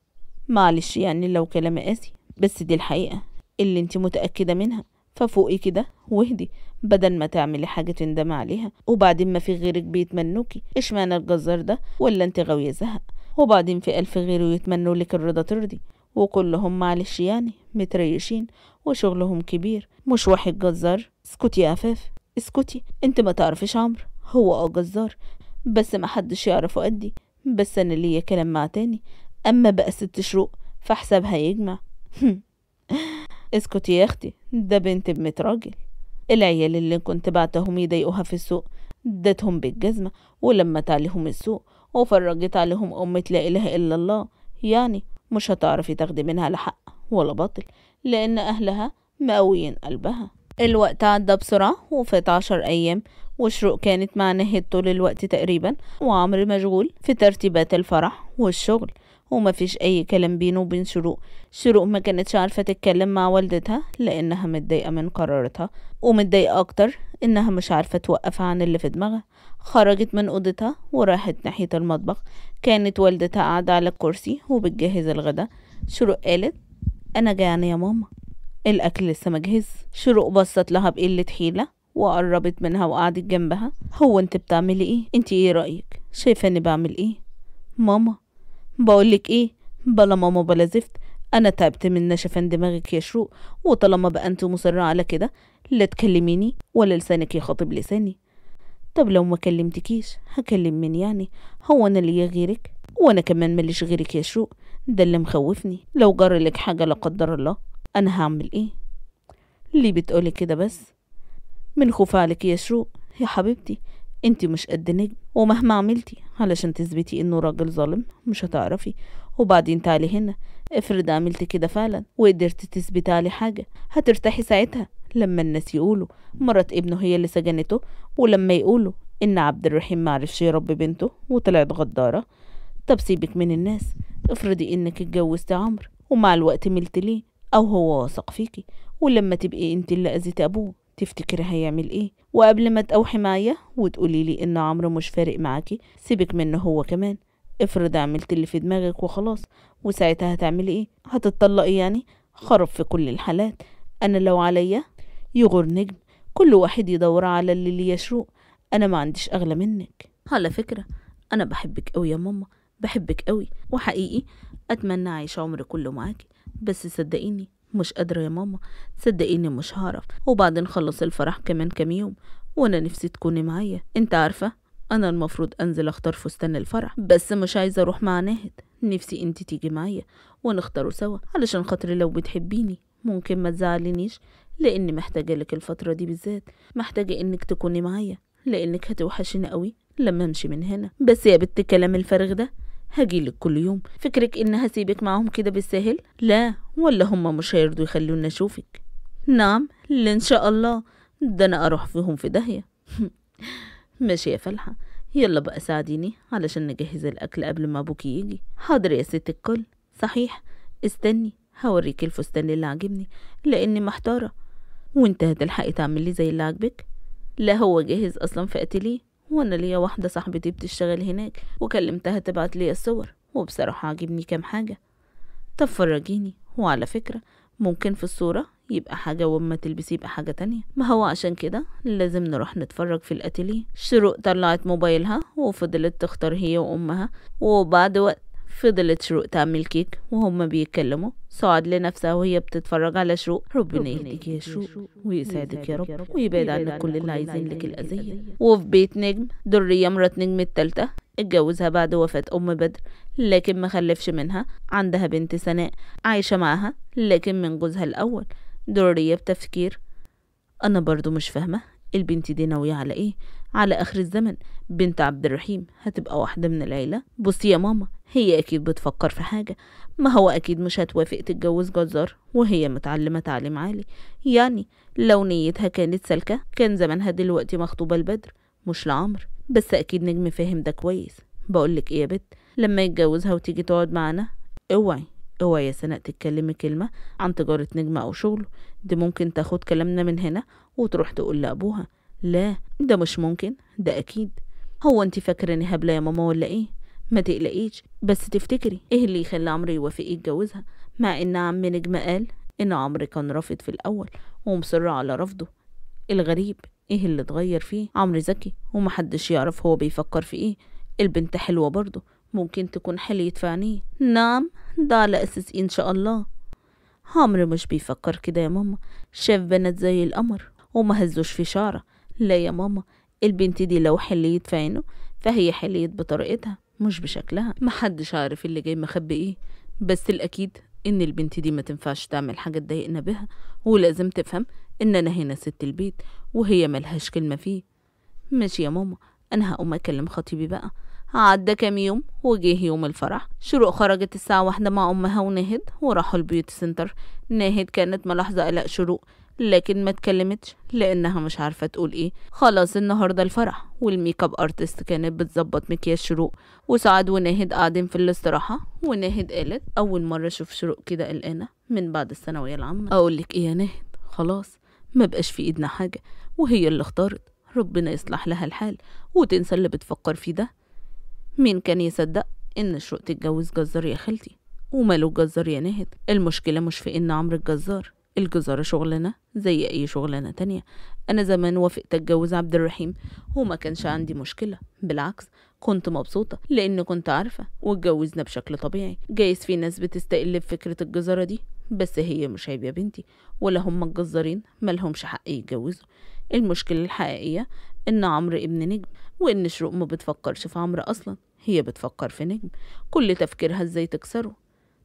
معلش يعني لو كلام قاسي بس دي الحقيقة اللي انت متأكدة منها ففوقي كده واهدي بدل ما تعملي حاجة تندم عليها وبعدين ما في غيرك بيتمنوكي اشمعنى الجزار ده ولا انت غاوية زهق وبعدين في ألف غيره يتمنوا لك الرضا ترضي وكلهم معلش يعني متريشين وشغلهم كبير مش واحد جزار اسكتي يا فاف اسكتي انت ما تعرفش عمرو هو اه جزار بس ما حدش يعرفه قدي بس انا ليا كلام مع تاني اما بقى ست شروق فحسابها يجمع اسكتي يا اختي ده بنت بنت راجل العيال اللي كنت بعتهم يضايقوها في السوق ادتهم بالجزمة ولمت عليهم السوق وفرجت عليهم أمة لا إله إلا الله يعني مش هتعرفي تاخدي منها لا حق ولا باطل لأن أهلها مقويين قلبها الوقت عدى بسرعة وفات عشر أيام وشروق كانت مع نهيد طول الوقت تقريبا وعمرو مشغول في ترتيبات الفرح والشغل وما فيش أي كلام بينه وبين شروق شروق ما كانتش عارفة تتكلم مع والدتها لأنها متضايقة من قرارتها ومتضايقة أكتر إنها مش عارفة توقف عن اللي في دماغها خرجت من أوضتها وراحت ناحية المطبخ كانت والدتها قاعدة على الكرسي وبتجهز الغدا شروق قالت أنا جعانة يا ماما الأكل لسه مجهز شروق بصت لها بقلة حيلة وقربت منها وقعدت جنبها هو انت بتعملي ايه انت ايه رأيك شايفة اني بعمل ايه ماما بقولك ايه بلا ماما بلا زفت انا تعبت من نشفان دماغك يا شروق وطالما بقى انت مصره على كده لا تكلميني ولا لسانك يخاطب لساني طب لو ما كلمتكيش هكلم مين يعني هو انا ليا غيرك وانا كمان مليش غيرك يا شروق ده اللي مخوفني لو جر لك حاجه لا قدر الله انا هعمل ايه ليه بتقولي كده بس من خوف عليك يا شروق يا حبيبتي انت مش قد نجم ومهما عملتي علشان تثبتي انه راجل ظالم مش هتعرفي وبعدين تعالي هنا افرض عملت كده فعلا وقدرت تثبتي عليه حاجة هترتاحي ساعتها لما الناس يقولوا مرات ابنه هي اللي سجنته ولما يقولوا ان عبد الرحيم معرفش يربي بنته وطلعت غدارة طب سيبك من الناس افرضي انك اتجوزتي عمرو ومع الوقت ملت ليه او هو واثق فيكي ولما تبقي انت اللي اذيتي ابوه تفتكر هيعمل ايه وقبل ما تقوحي معايا وتقولي لي ان عمرو مش فارق معاكي سيبك منه هو كمان افرض عملت اللي في دماغك وخلاص وساعتها هتعملي ايه هتطلقي يعني خرب في كل الحالات انا لو عليا يغر نجم كل واحد يدور على اللي ليه يشروق انا ما عنديش اغلى منك على فكره انا بحبك قوي يا ماما بحبك قوي وحقيقي اتمنى اعيش عمري كله معاكي بس صدقيني مش قادرة يا ماما صدقيني مش هعرف وبعدين خلص الفرح كمان كام يوم وانا نفسي تكوني معايا انت عارفة انا المفروض انزل اختار فستان الفرح بس مش عايزة اروح مع ناهد نفسي انت تيجي معايا ونختاره سوا علشان خاطر لو بتحبيني ممكن ما تزعلنيش لاني محتاجة لك الفترة دي بالذات محتاجة انك تكوني معايا لانك هتوحشيني قوي لما امشي من هنا بس يا بت الكلام الفارغ ده هجيلك كل يوم فكرك إن هسيبك معاهم كده بالساهل لا ولا هم مش هيرضوا يخلوني أشوفك نعم لا إن شاء الله ده أنا أروح فيهم في داهية ماشي يا فلحة يلا بقى ساعديني علشان نجهز الأكل قبل ما أبوكي يجي حاضر يا ست الكل صحيح استني هوريك الفستان اللي عاجبني لأني محتارة وانت هتلحقي تعملي زي اللي عاجبك لا هو جاهز أصلا فأتليه وانا ليا واحده صاحبتي بتشتغل هناك وكلمتها تبعت لي الصور وبصراحه عجبني كام حاجه طب فرجيني وعلى فكره ممكن في الصوره يبقى حاجة وما تلبسي يبقى حاجة تانية ما هو عشان كده لازم نروح نتفرج في الأتيليه شروق طلعت موبايلها وفضلت تختار هي وأمها وبعد وقت فضلت شروق تعمل كيك وهما بيتكلموا صعد لنفسها وهي بتتفرج على شروق ربنا يهديك يا شروق ويسعدك يا رب ويبعد عنك كل اللي عايزين لك الأذية وفي بيت نجم درية مرات نجم التالتة اتجوزها بعد وفاة أم بدر لكن ما خلفش منها عندها بنت سناء عايشة معاها لكن من جوزها الأول درية بتفكير أنا برضو مش فاهمة البنت دي ناوية على إيه على آخر الزمن بنت عبد الرحيم هتبقى واحدة من العيلة بصي يا ماما هي أكيد بتفكر في حاجة ما هو أكيد مش هتوافق تتجوز جزار وهي متعلمة تعليم عالي يعني لو نيتها كانت سالكة كان زمانها دلوقتي مخطوبة لبدر مش لعمر بس أكيد نجم فاهم ده كويس بقولك إيه يا بت لما يتجوزها وتيجي تقعد معانا اوعي اوعي يا سناء تتكلمي كلمة عن تجارة نجمة أو شغله دي ممكن تاخد كلامنا من هنا وتروح تقول لأبوها لا ده مش ممكن ده أكيد هو أنت فاكرة إني هبلة يا ماما ولا إيه؟ ما تقلقيش بس تفتكري إيه اللي يخلي عمرو يوافق يتجوزها مع إن عم نجم قال إن عمرو كان رافض في الأول ومصر على رفضه الغريب إيه اللي اتغير فيه عمرو زكي ومحدش يعرف هو بيفكر في إيه البنت حلوة برضه ممكن تكون حلية في عينيه نعم ده على أساس إيه إن شاء الله عمرو مش بيفكر كده يا ماما شاف بنات زي القمر وما هزوش في شعره لا يا ماما البنت دي لو حليت في عينه فهي حليت بطريقتها مش بشكلها محدش عارف اللي جاي مخبي ايه بس الأكيد إن البنت دي ما تنفعش تعمل حاجة تضايقنا بها ولازم تفهم إن أنا هنا ست البيت وهي ملهاش كلمة فيه ماشي يا ماما أنا هقوم أكلم خطيبي بقى عدى كام يوم وجه يوم الفرح شروق خرجت الساعة واحدة مع أمها وناهد وراحوا البيوت سنتر ناهد كانت ملاحظة قلق شروق لكن ما اتكلمتش لانها مش عارفه تقول ايه خلاص النهارده الفرح والميك اب ارتست كانت بتظبط مكياج شروق وسعد وناهد قاعدين في الاستراحه وناهد قالت اول مره اشوف شروق كده قلقانه من بعد الثانويه العامه اقول لك ايه يا ناهد خلاص ما بقاش في ايدنا حاجه وهي اللي اختارت ربنا يصلح لها الحال وتنسى اللي بتفكر فيه ده مين كان يصدق ان شروق تتجوز جزار يا خالتي وماله جزار يا ناهد المشكله مش في ان عمرو الجزار الجزارة شغلانة زي أي شغلانة تانية أنا زمان وافقت أتجوز عبد الرحيم وما كانش عندي مشكلة بالعكس كنت مبسوطة لأن كنت عارفة واتجوزنا بشكل طبيعي جايز في ناس بتستقل بفكرة الجزارة دي بس هي مش عيب يا بنتي ولا هم الجزارين ملهمش حق يتجوزوا المشكلة الحقيقية إن عمرو ابن نجم وإن شروق ما بتفكرش في عمرو أصلا هي بتفكر في نجم كل تفكيرها إزاي تكسره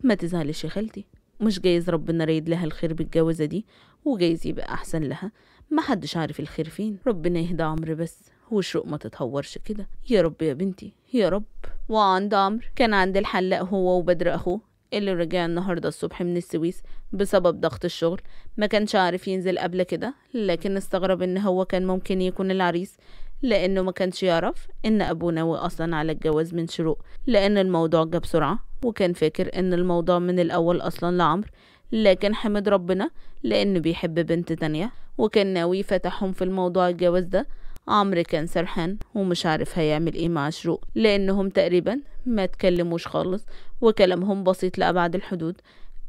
ما تزعلش يا خالتي مش جايز ربنا ريد لها الخير بالجوازة دي وجايز يبقى أحسن لها محدش عارف الخير فين ربنا يهدى عمرو بس وشروق ما تتهورش كده يا رب يا بنتي يا رب وعند عمرو كان عند الحلاق هو وبدر أخوه اللي رجع النهاردة الصبح من السويس بسبب ضغط الشغل ما كانش عارف ينزل قبل كده لكن استغرب ان هو كان ممكن يكون العريس لأنه ما كانش يعرف إن أبوه ناوي أصلا على الجواز من شروق لأن الموضوع جه بسرعة وكان فاكر إن الموضوع من الأول أصلا لعمرو لكن حمد ربنا لأنه بيحب بنت تانية وكان ناوي فتحهم في الموضوع الجواز ده عمرو كان سرحان ومش عارف هيعمل ايه مع شروق لانهم تقريبا ما تكلموش خالص وكلامهم بسيط لأبعد الحدود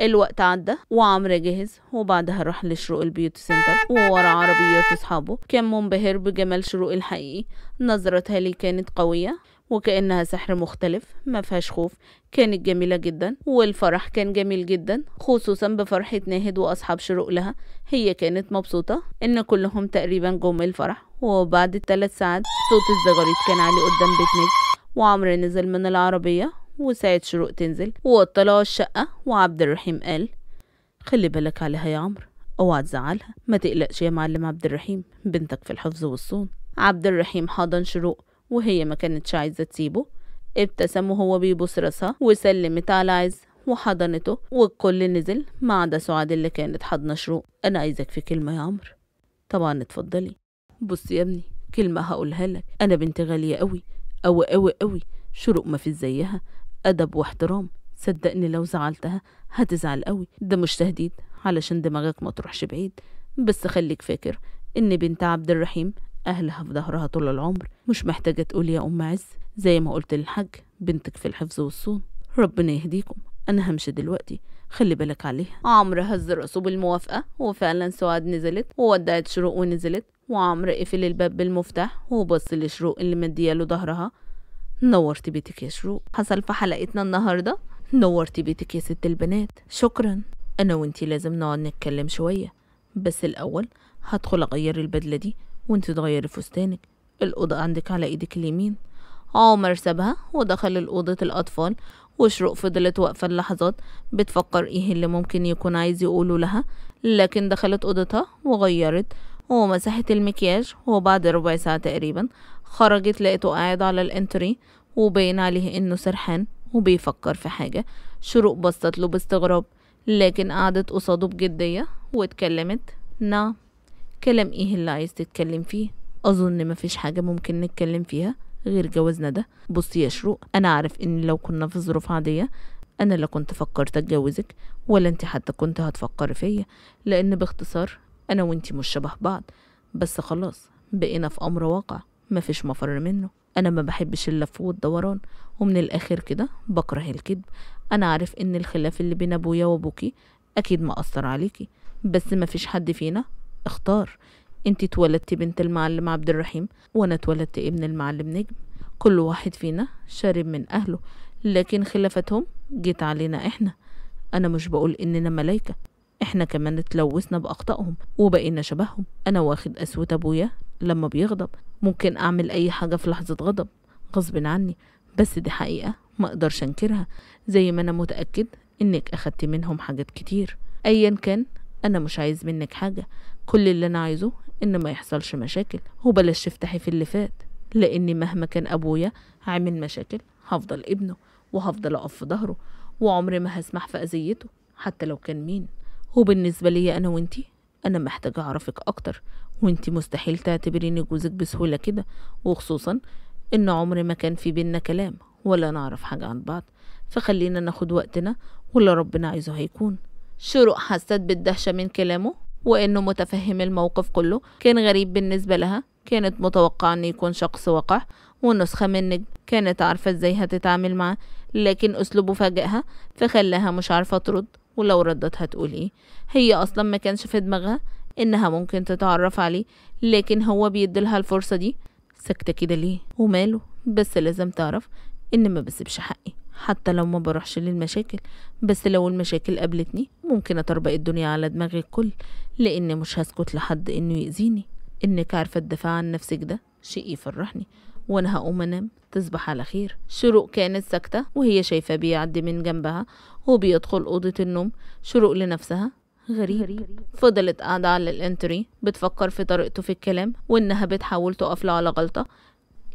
الوقت عدى وعمرو جهز وبعدها راح لشروق البيوتي سنتر وورا عربيات اصحابه كان منبهر بجمال شروق الحقيقي نظرتها لي كانت قوية وكأنها سحر مختلف ما فيهاش خوف كانت جميلة جدا والفرح كان جميل جدا خصوصا بفرحة ناهد وأصحاب شروق لها هي كانت مبسوطة إن كلهم تقريبا جم الفرح وبعد الثلاث ساعات صوت الزغاريد كان عالي قدام بيت ناهد وعمرو نزل من العربية وساعة شروق تنزل وطلعوا الشقة وعبد الرحيم قال خلي بالك عليها يا عمرو اوعى تزعلها ما تقلقش يا معلم عبد الرحيم بنتك في الحفظ والصون عبد الرحيم حضن شروق وهي ما كانتش عايزة تسيبه ابتسم وهو بيبص راسها وسلمت على عز وحضنته والكل نزل ما عدا سعاد اللي كانت حضنة شروق أنا عايزك في كلمة يا عمرو طبعا اتفضلي بص يا ابني كلمة هقولها لك أنا بنت غالية قوي قوي قوي قوي شروق ما في زيها أدب واحترام صدقني لو زعلتها هتزعل قوي ده مش تهديد علشان دماغك ما تروحش بعيد بس خليك فاكر إن بنت عبد الرحيم أهلها في ظهرها طول العمر مش محتاجة تقول يا أم عز زي ما قلت للحاج بنتك في الحفظ والصون ربنا يهديكم أنا همشي دلوقتي خلي بالك عليها عمرو هز راسه بالموافقة وفعلا سعاد نزلت وودعت شروق ونزلت وعمرو قفل الباب بالمفتاح وبص لشروق اللي مدياله ظهرها نورتي بيتك يا شروق حصل في حلقتنا النهارده نورتي بيتك يا ست البنات شكرا انا وانتي لازم نقعد نتكلم شويه بس الاول هدخل اغير البدله دي وانتي تغيري فستانك الاوضه عندك على ايدك اليمين عمر سابها ودخل الأوضة الأطفال وشروق فضلت واقفة اللحظات بتفكر ايه اللي ممكن يكون عايز يقوله لها لكن دخلت أوضتها وغيرت ومسحت المكياج وبعد ربع ساعة تقريبا خرجت لقيته قاعد على الانتري وباين عليه انه سرحان وبيفكر في حاجة شروق بصت له باستغراب لكن قعدت قصاده بجدية واتكلمت نعم كلام ايه اللي عايز تتكلم فيه اظن مفيش حاجة ممكن نتكلم فيها غير جوازنا ده بصي يا شروق انا عارف ان لو كنا في ظروف عادية انا لا كنت فكرت اتجوزك ولا انت حتى كنت هتفكر فيا لان باختصار انا وانت مش شبه بعض بس خلاص بقينا في امر واقع مفيش مفر منه انا ما بحبش اللف والدوران ومن الاخر كده بكره الكذب انا عارف ان الخلاف اللي بين ابويا وابوكي اكيد ما اثر عليكي بس ما فيش حد فينا اختار انتي اتولدتي بنت المعلم عبد الرحيم وانا اتولدت ابن المعلم نجم كل واحد فينا شارب من اهله لكن خلافتهم جيت علينا احنا انا مش بقول اننا ملايكه احنا كمان اتلوثنا باخطائهم وبقينا شبههم انا واخد قسوه ابويا لما بيغضب ممكن أعمل أي حاجة في لحظة غضب غصب عني بس دي حقيقة ما أقدرش أنكرها زي ما أنا متأكد إنك أخدت منهم حاجات كتير أيا كان أنا مش عايز منك حاجة كل اللي أنا عايزه إن ما يحصلش مشاكل وبلاش تفتحي في اللي فات لأني مهما كان أبويا عامل مشاكل هفضل ابنه وهفضل أقف في ظهره وعمري ما هسمح في أذيته حتى لو كان مين وبالنسبة لي أنا وإنتي أنا محتاجة أعرفك أكتر وانت مستحيل تعتبريني جوزك بسهولة كده وخصوصا ان عمر ما كان في بينا كلام ولا نعرف حاجة عن بعض فخلينا ناخد وقتنا ولا ربنا عايزه هيكون شروق حست بالدهشة من كلامه وإنه متفهم الموقف كله كان غريب بالنسبة لها كانت متوقعة إن يكون شخص وقع ونسخة من نجم كانت عارفة إزاي هتتعامل معاه لكن أسلوبه فاجأها فخلاها مش عارفة ترد ولو ردت هتقول إيه هي أصلا ما كانش في دماغها إنها ممكن تتعرف عليه لكن هو بيديلها الفرصة دي ساكتة كده ليه وماله بس لازم تعرف إن ما بسيبش حقي حتى لو ما بروحش للمشاكل بس لو المشاكل قابلتني ممكن أطربق الدنيا على دماغي الكل لاني مش هسكت لحد إنه يأذيني إنك عارفة الدفاع عن نفسك ده شيء يفرحني وأنا هقوم أنام تصبح على خير شروق كانت ساكتة وهي شايفة بيعدي من جنبها وبيدخل أوضة النوم شروق لنفسها غريب فضلت قاعدة على الانتري بتفكر في طريقته في الكلام وإنها بتحاول تقف له على غلطة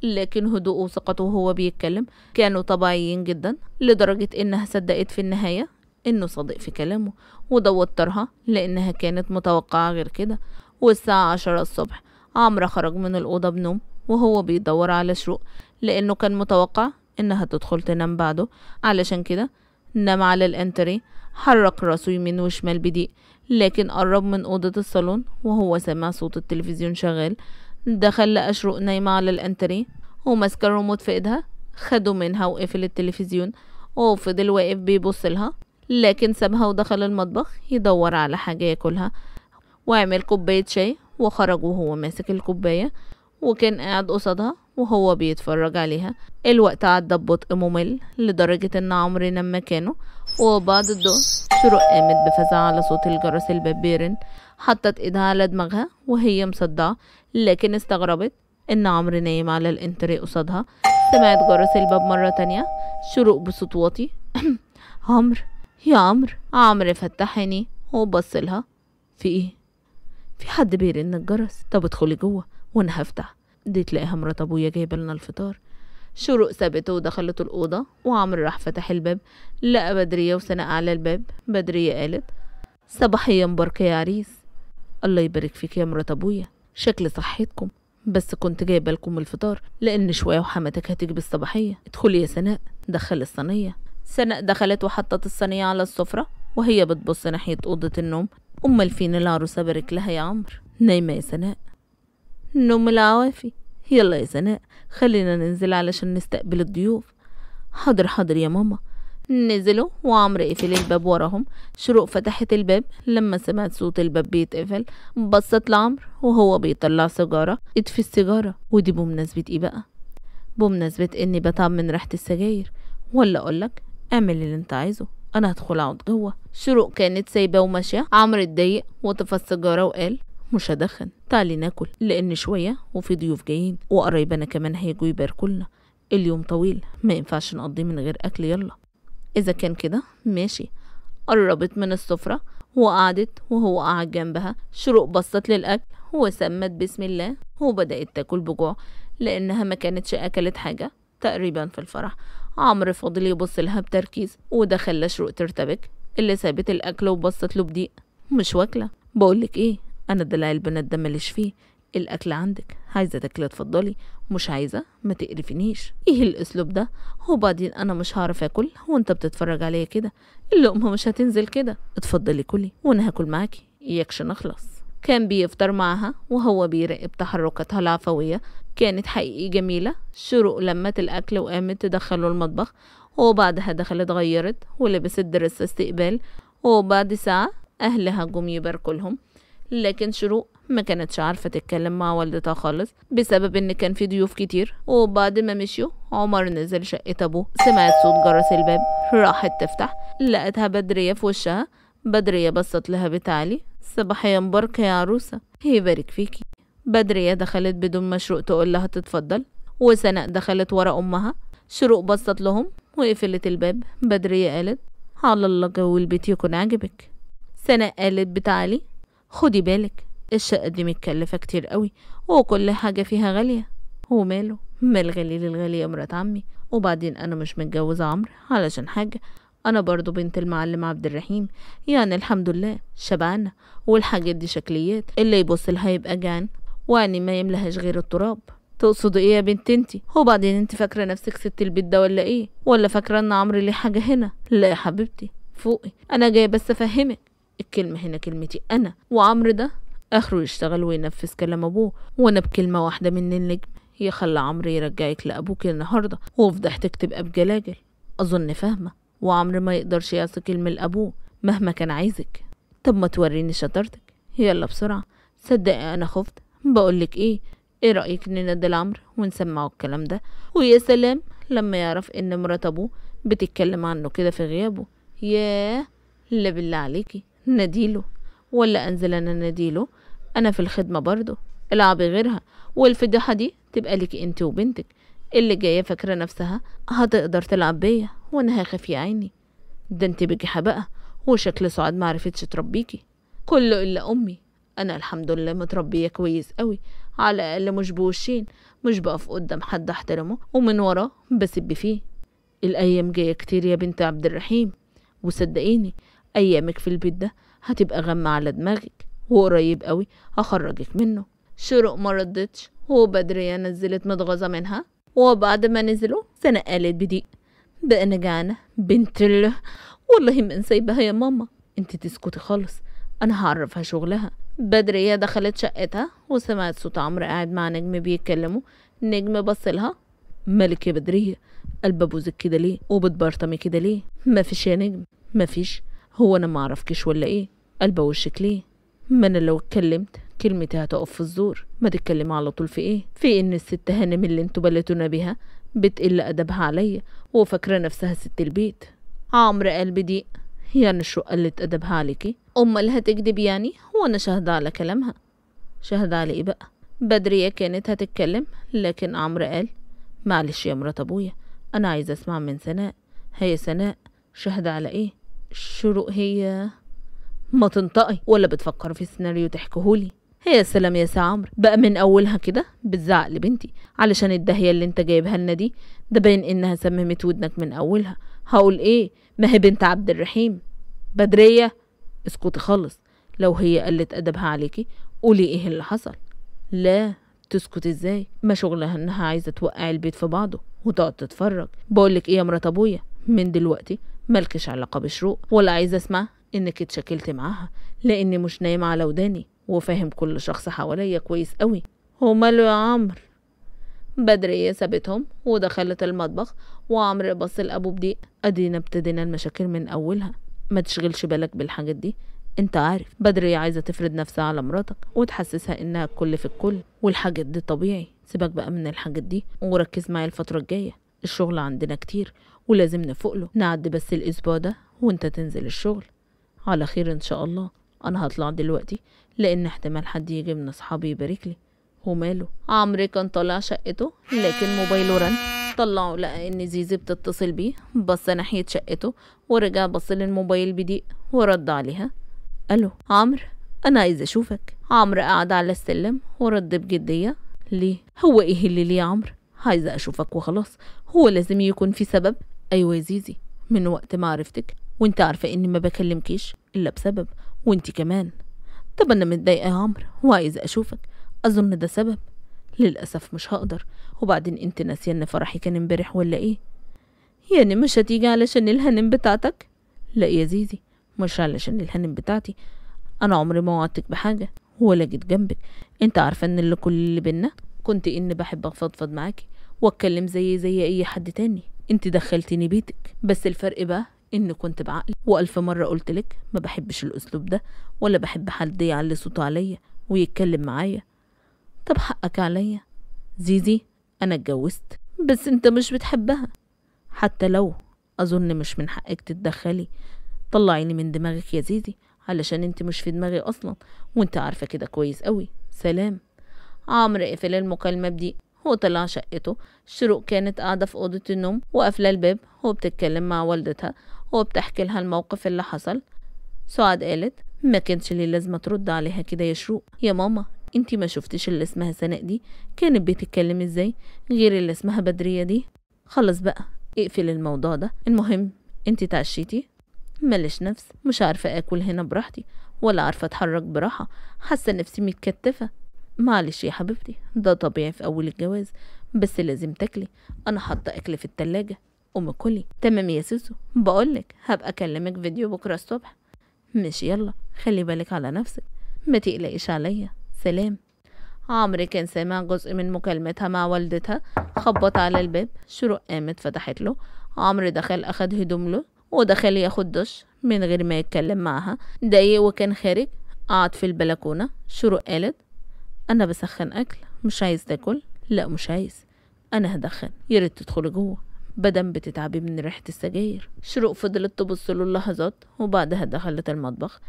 لكن هدوءه وثقته وهو بيتكلم كانوا طبيعيين جدا لدرجة إنها صدقت في النهاية إنه صادق في كلامه وده وترها لأنها كانت متوقعة غير كده والساعة عشرة الصبح عمرو خرج من الأوضة بنوم وهو بيدور على شروق لأنه كان متوقع إنها تدخل تنام بعده علشان كده نام على الانتري حرك راسه يمين وشمال بدي لكن قرب من أوضة الصالون وهو سمع صوت التلفزيون شغال دخل لقى شروق نايمة على الأنتريه وماسكة الريموت في ايدها خده منها وقفل التلفزيون وفضل واقف بيبص لها لكن سابها ودخل المطبخ يدور على حاجة ياكلها وعمل كوباية شاي وخرج وهو ماسك الكوباية وكان قاعد قصادها وهو بيتفرج عليها الوقت عدى ببطء ممل لدرجة ان عمري نام مكانه وبعد الدقس شروق قامت بفزع على صوت الجرس البابيرن حطت ايدها على دماغها وهي مصدعة لكن استغربت ان عمرو نايم على الانتريه قصادها سمعت جرس الباب مرة تانية شروق بصوت واطي عمرو يا عمرو عمرو فتح عينيه وبص لها في ايه في حد بيرن الجرس طب ادخلي جوه وانا هفتح دي تلاقيها مرات ابويا جايبه لنا الفطار شروق سابته ودخلت الأوضة وعمرو راح فتح الباب لقى بدرية وسناء على الباب بدرية قالت صباحيا مبارك يا عريس الله يبارك فيك يا مرات أبويا شكل صحتكم بس كنت جايبه لكم الفطار لان شويه وحماتك هتجيب الصباحيه ادخلي يا سناء دخل الصينيه سناء دخلت وحطت الصينيه على السفره وهي بتبص ناحيه اوضه النوم امال فين العروسه بارك لها يا عمرو نايمه يا سناء نوم العوافي يلا يا سناء خلينا ننزل علشان نستقبل الضيوف حاضر حاضر يا ماما نزلوا وعمرو قفل الباب وراهم شروق فتحت الباب لما سمعت صوت الباب بيتقفل بصت لعمرو وهو بيطلع سيجارة اطفي السيجارة ودي بمناسبة ايه بقى بمناسبة اني بتعب من ريحة السجاير ولا اقولك اعمل اللي انت عايزه انا هدخل اقعد جوه شروق كانت سايبة وماشية عمرو اتضايق وطفى السيجارة وقال مش هدخن تعالي ناكل لان شويه وفي ضيوف جايين وقرايبنا كمان هيجوا يباركولنا اليوم طويل ما ينفعش نقضيه من غير اكل يلا اذا كان كده ماشي قربت من السفره وقعدت وهو قعد جنبها شروق بصت للاكل وسمت بسم الله وبدات تاكل بجوع لانها ما كانتش اكلت حاجه تقريبا في الفرح عمرو فضل يبص لها بتركيز وده خلى شروق ترتبك اللي سابت الاكل وبصت له بضيق مش واكله بقولك ايه انا الدلع البنات ده ماليش فيه الاكل عندك عايزه تاكلي اتفضلي مش عايزه ما تقرفنيش ايه الاسلوب ده وبعدين انا مش هعرف اكل وانت بتتفرج عليا كده اللقمه مش هتنزل كده اتفضلي كلي وانا هاكل معاكي يكش نخلص كان بيفطر معها وهو بيراقب تحركاتها العفوية كانت حقيقي جميلة شروق لمت الأكل وقامت تدخله المطبخ وبعدها دخلت غيرت ولبست درس استقبال وبعد ساعة أهلها جم يباركوا لهم لكن شروق ما كانتش عارفة تتكلم مع والدتها خالص بسبب ان كان في ضيوف كتير وبعد ما مشيوا عمر نزل شقة ابوه سمعت صوت جرس الباب راحت تفتح لقتها بدرية في وشها بدرية بصت لها بتعلي صباحيا مبارك يا عروسة يبارك فيكي بدرية دخلت بدون ما شروق تقول لها تتفضل وسناء دخلت ورا أمها شروق بصت لهم وقفلت الباب بدرية قالت على الله جو البيت يكون عاجبك سناء قالت بتعالي خدي بالك الشقة دي متكلفة كتير قوي وكل حاجة فيها غالية وماله ما الغالي للغالية يا مرات عمي وبعدين أنا مش متجوزة عمرو علشان حاجة أنا برضو بنت المعلم عبد الرحيم يعني الحمد لله شبعنا والحاجات دي شكليات اللي يبص لها يبقى جعان وعني ما يملهاش غير التراب تقصد ايه يا بنت انتي وبعدين انت فاكره نفسك ست البيت ده ولا ايه ولا فاكره ان عمرو ليه حاجه هنا لا يا حبيبتي فوقي انا جايه بس افهمك الكلمة هنا كلمتي أنا وعمرو ده آخره يشتغل وينفذ كلام أبوه وأنا بكلمة واحدة من النجم يخلى عمرو يرجعك لأبوك النهاردة وفضحتك تبقى بجلاجل أظن فاهمة وعمرو ما يقدرش يعصي كلمة لأبوه مهما كان عايزك طب ما توريني شطارتك يلا بسرعة صدقي أنا خفت بقولك إيه إيه رأيك ننادي لعمرو ونسمعه الكلام ده ويا سلام لما يعرف إن مرات أبوه بتتكلم عنه كده في غيابه ياه لا بالله عليكي نديله ولا أنزل أنا نديله أنا في الخدمة برضه العبي غيرها والفضيحة دي تبقى لك انت وبنتك اللي جاية فاكرة نفسها هتقدر تلعب بيا وأنا هخاف يا عيني ده انت بجحة بقى وشكل سعاد معرفتش تربيكي كله إلا أمي أنا الحمد لله متربية كويس قوي على الأقل مش بوشين مش بقف قدام حد أحترمه ومن وراه بسب فيه الأيام جاية كتير يا بنت عبد الرحيم وصدقيني أيامك في البيت ده هتبقى غم على دماغك وقريب قوي هخرجك منه شروق مردتش وبدرية نزلت متغاظة منها وبعد ما نزلوا سنة قالت بضيق بقى نجعنا بنت الله والله ما نسيبها يا ماما انت تسكتي خالص أنا هعرفها شغلها بدرية دخلت شقتها وسمعت صوت عمرو قاعد مع نجم بيتكلموا نجم بصلها ملك يا بدرية قلب ابوزك كده ليه وبتبرطمي كده ليه مفيش يا نجم مفيش هو أنا ما أعرفكش ولا إيه قلبه وشك ليه ما أنا لو اتكلمت كلمتي هتقف في الزور ما تتكلم على طول في إيه في إن الست هانم اللي انتوا بلتونا بها بتقل أدبها عليا وفاكرة نفسها ست البيت عمرو قلبي دي يعني شو قلت أدبها عليكي أمال هتكدب يعني وأنا شاهدة على كلامها شاهدة على إيه بقى بدرية كانت هتتكلم لكن عمرو قال معلش يا مرات أبويا أنا عايزة أسمع من سناء هي سناء شاهدة على إيه الشروق هي ما تنطقي ولا بتفكر في سيناريو تحكيهولي هي سلام يا سا عمرو بقى من اولها كده بتزعق لبنتي علشان الدهيه اللي انت جايبها لنا دي ده باين انها سممت ودنك من اولها هقول ايه ما هي بنت عبد الرحيم بدريه اسكتي خالص لو هي قلت ادبها عليكي قولي ايه اللي حصل لا تسكت ازاي ما شغلها انها عايزه توقع البيت في بعضه وتقعد تتفرج بقولك ايه يا مرات ابويا من دلوقتي مالكش علاقة بشروق ولا عايزة اسمع انك اتشكلتي معاها لاني مش نايمة على وداني وفاهم كل شخص حواليا كويس قوي وماله يا عمرو بدرية سابتهم ودخلت المطبخ وعمرو بص لأبو بضيق أدينا ابتدينا المشاكل من أولها ما تشغلش بالك بالحاجات دي انت عارف بدرية عايزة تفرض نفسها على مراتك وتحسسها انها الكل في الكل والحاجات دي طبيعي سيبك بقى من الحاجات دي وركز معايا الفترة الجاية الشغل عندنا كتير ولازم نفوق له نعدي بس الأسبوع ده وانت تنزل الشغل على خير إن شاء الله أنا هطلع دلوقتي لأن احتمال حد يجي من أصحابي يبارك لي وماله عمرو كان طالع شقته لكن موبايله رن طلعه لقى ان زيزي بتتصل بيه بص ناحية شقته ورجع بص للموبايل بضيق ورد عليها الو عمرو انا عايز اشوفك عمرو قعد على السلم ورد بجدية ليه هو ايه اللي ليه عمرو عايزة اشوفك وخلاص هو لازم يكون في سبب أيوة يا زيزي من وقت ما عرفتك وانت عارفة اني ما بكلمكيش إلا بسبب وانت كمان طب أنا متضايقة يا عمرو وعايزة أشوفك أظن ده سبب للأسف مش هقدر وبعدين انت ناسية ان فرحي كان امبارح ولا ايه يعني مش هتيجي علشان الهنم بتاعتك لا يا زيزي مش علشان الهنم بتاعتي انا عمري ما وعدتك بحاجة ولا جيت جنبك انت عارفة ان اللي كل اللي بينا كنت اني بحب افضفض معاكي واتكلم زي زي اي حد تاني انت دخلتيني بيتك بس الفرق بقى ان كنت بعقلي والف مره قلت لك ما بحبش الاسلوب ده ولا بحب حد يعلي صوته عليا ويتكلم معايا طب حقك عليا زيزي انا اتجوزت بس انت مش بتحبها حتى لو اظن مش من حقك تتدخلي طلعيني من دماغك يا زيزي علشان انت مش في دماغي اصلا وانت عارفه كده كويس قوي سلام عمرو اقفل المكالمه بدي هو طلع شقته شروق كانت قاعدة في أوضة النوم وقافلة الباب هو بتتكلم مع والدتها هو بتحكي لها الموقف اللي حصل سعاد قالت ما كانش لي لازمة ترد عليها كده يا شروق يا ماما انتي ما شفتش اللي اسمها سناء دي كانت بتتكلم ازاي غير اللي اسمها بدرية دي خلص بقى اقفل الموضوع ده المهم انتي تعشيتي ملش نفس مش عارفة اكل هنا براحتي ولا عارفة اتحرك براحة حاسة نفسي متكتفة معلش يا حبيبتي ده طبيعي في أول الجواز بس لازم تاكلي أنا حاطة أكل في التلاجة قومي كلي تمام يا سوسو بقولك هبقى أكلمك فيديو بكرة الصبح مش يلا خلي بالك على نفسك ما تقلقيش عليا سلام عمرو كان سامع جزء من مكالمتها مع والدتها خبط على الباب شروق قامت فتحت له عمرو دخل أخد هدوم له ودخل ياخد دش من غير ما يتكلم معها دقيق وكان خارج قعد في البلكونة شروق قالت أنا بسخن أكل مش عايز تاكل لا مش عايز أنا هدخن ياريت تدخلي جوه بدم بتتعبي من ريحة السجاير شروق فضلت تبص له لحظات وبعدها دخلت المطبخ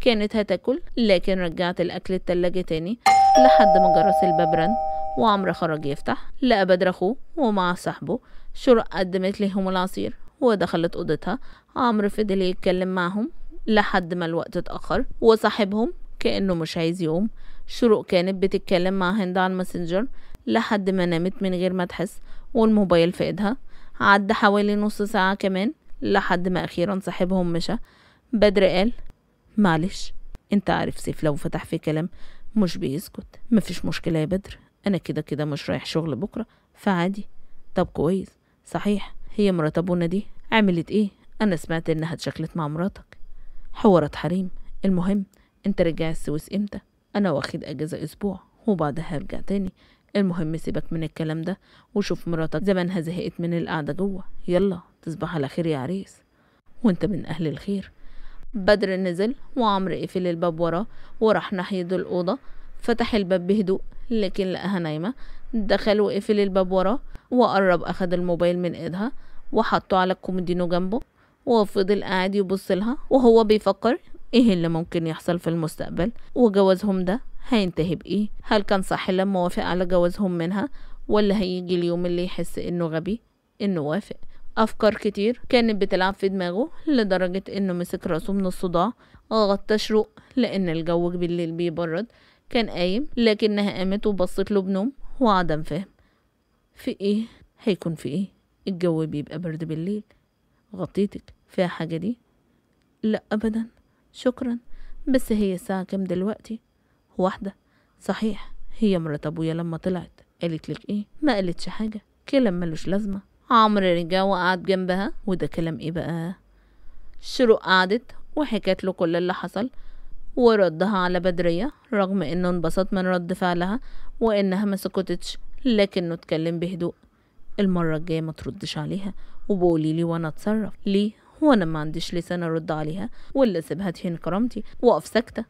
كانت هتاكل لكن رجعت الأكل التلاجة تاني لحد ما جرس الباب رن وعمرو خرج يفتح لقى بدر أخوه ومع صاحبه شروق قدمت ليهم العصير ودخلت أوضتها عمرو فضل يتكلم معهم لحد ما الوقت اتأخر وصاحبهم كأنه مش عايز يقوم شروق كانت بتتكلم مع هند على الماسنجر لحد ما نامت من غير ما تحس والموبايل في ايدها عدى حوالي نص ساعة كمان لحد ما أخيرا صاحبهم مشى بدر قال معلش انت عارف سيف لو فتح في كلام مش بيسكت مفيش مشكلة يا بدر أنا كده كده مش رايح شغل بكرة فعادي طب كويس صحيح هي مرات أبونا دي عملت ايه أنا سمعت إنها اتشكلت مع مراتك حوارات حريم المهم انت رجع السويس امتى أنا واخد أجازة أسبوع وبعدها هرجع تاني المهم سيبك من الكلام ده وشوف مراتك زمانها زهقت من القعدة جوه يلا تصبح على خير يا عريس وانت من أهل الخير بدر نزل وعمرو قفل الباب وراه وراح ناحية الأوضة فتح الباب بهدوء لكن لقاها نايمة دخل وقفل الباب وراه وقرب أخد الموبايل من إيدها وحطه على الكومودينو جنبه وفضل قاعد يبص لها وهو بيفكر ايه اللي ممكن يحصل في المستقبل وجوازهم ده هينتهي بايه هل كان صح لما وافق على جوازهم منها ولا هيجي اليوم اللي يحس انه غبي انه وافق أفكار كتير كانت بتلعب في دماغه لدرجة إنه مسك راسه من الصداع غطى شروق لأن الجو بالليل بيبرد كان قايم لكنها قامت وبصت له بنوم وعدم فهم في إيه؟ هيكون في إيه؟ الجو بيبقى برد بالليل غطيتك فيها حاجة دي؟ لأ أبدا شكرا بس هي الساعة كام دلوقتي واحدة صحيح هي مرات أبويا لما طلعت قالت لك إيه ما قالتش حاجة كلام ملوش لازمة عمرو رجع وقعد جنبها وده كلام إيه بقى شروق قعدت وحكت له كل اللي حصل وردها على بدرية رغم إنه انبسط من رد فعلها وإنها ما سكتتش لكنه اتكلم بهدوء المرة الجاية ما تردش عليها وبقولي لي وأنا أتصرف ليه وأنا ما عنديش لسان أرد عليها ولا أسيبها تهين كرامتي وأقف ساكتة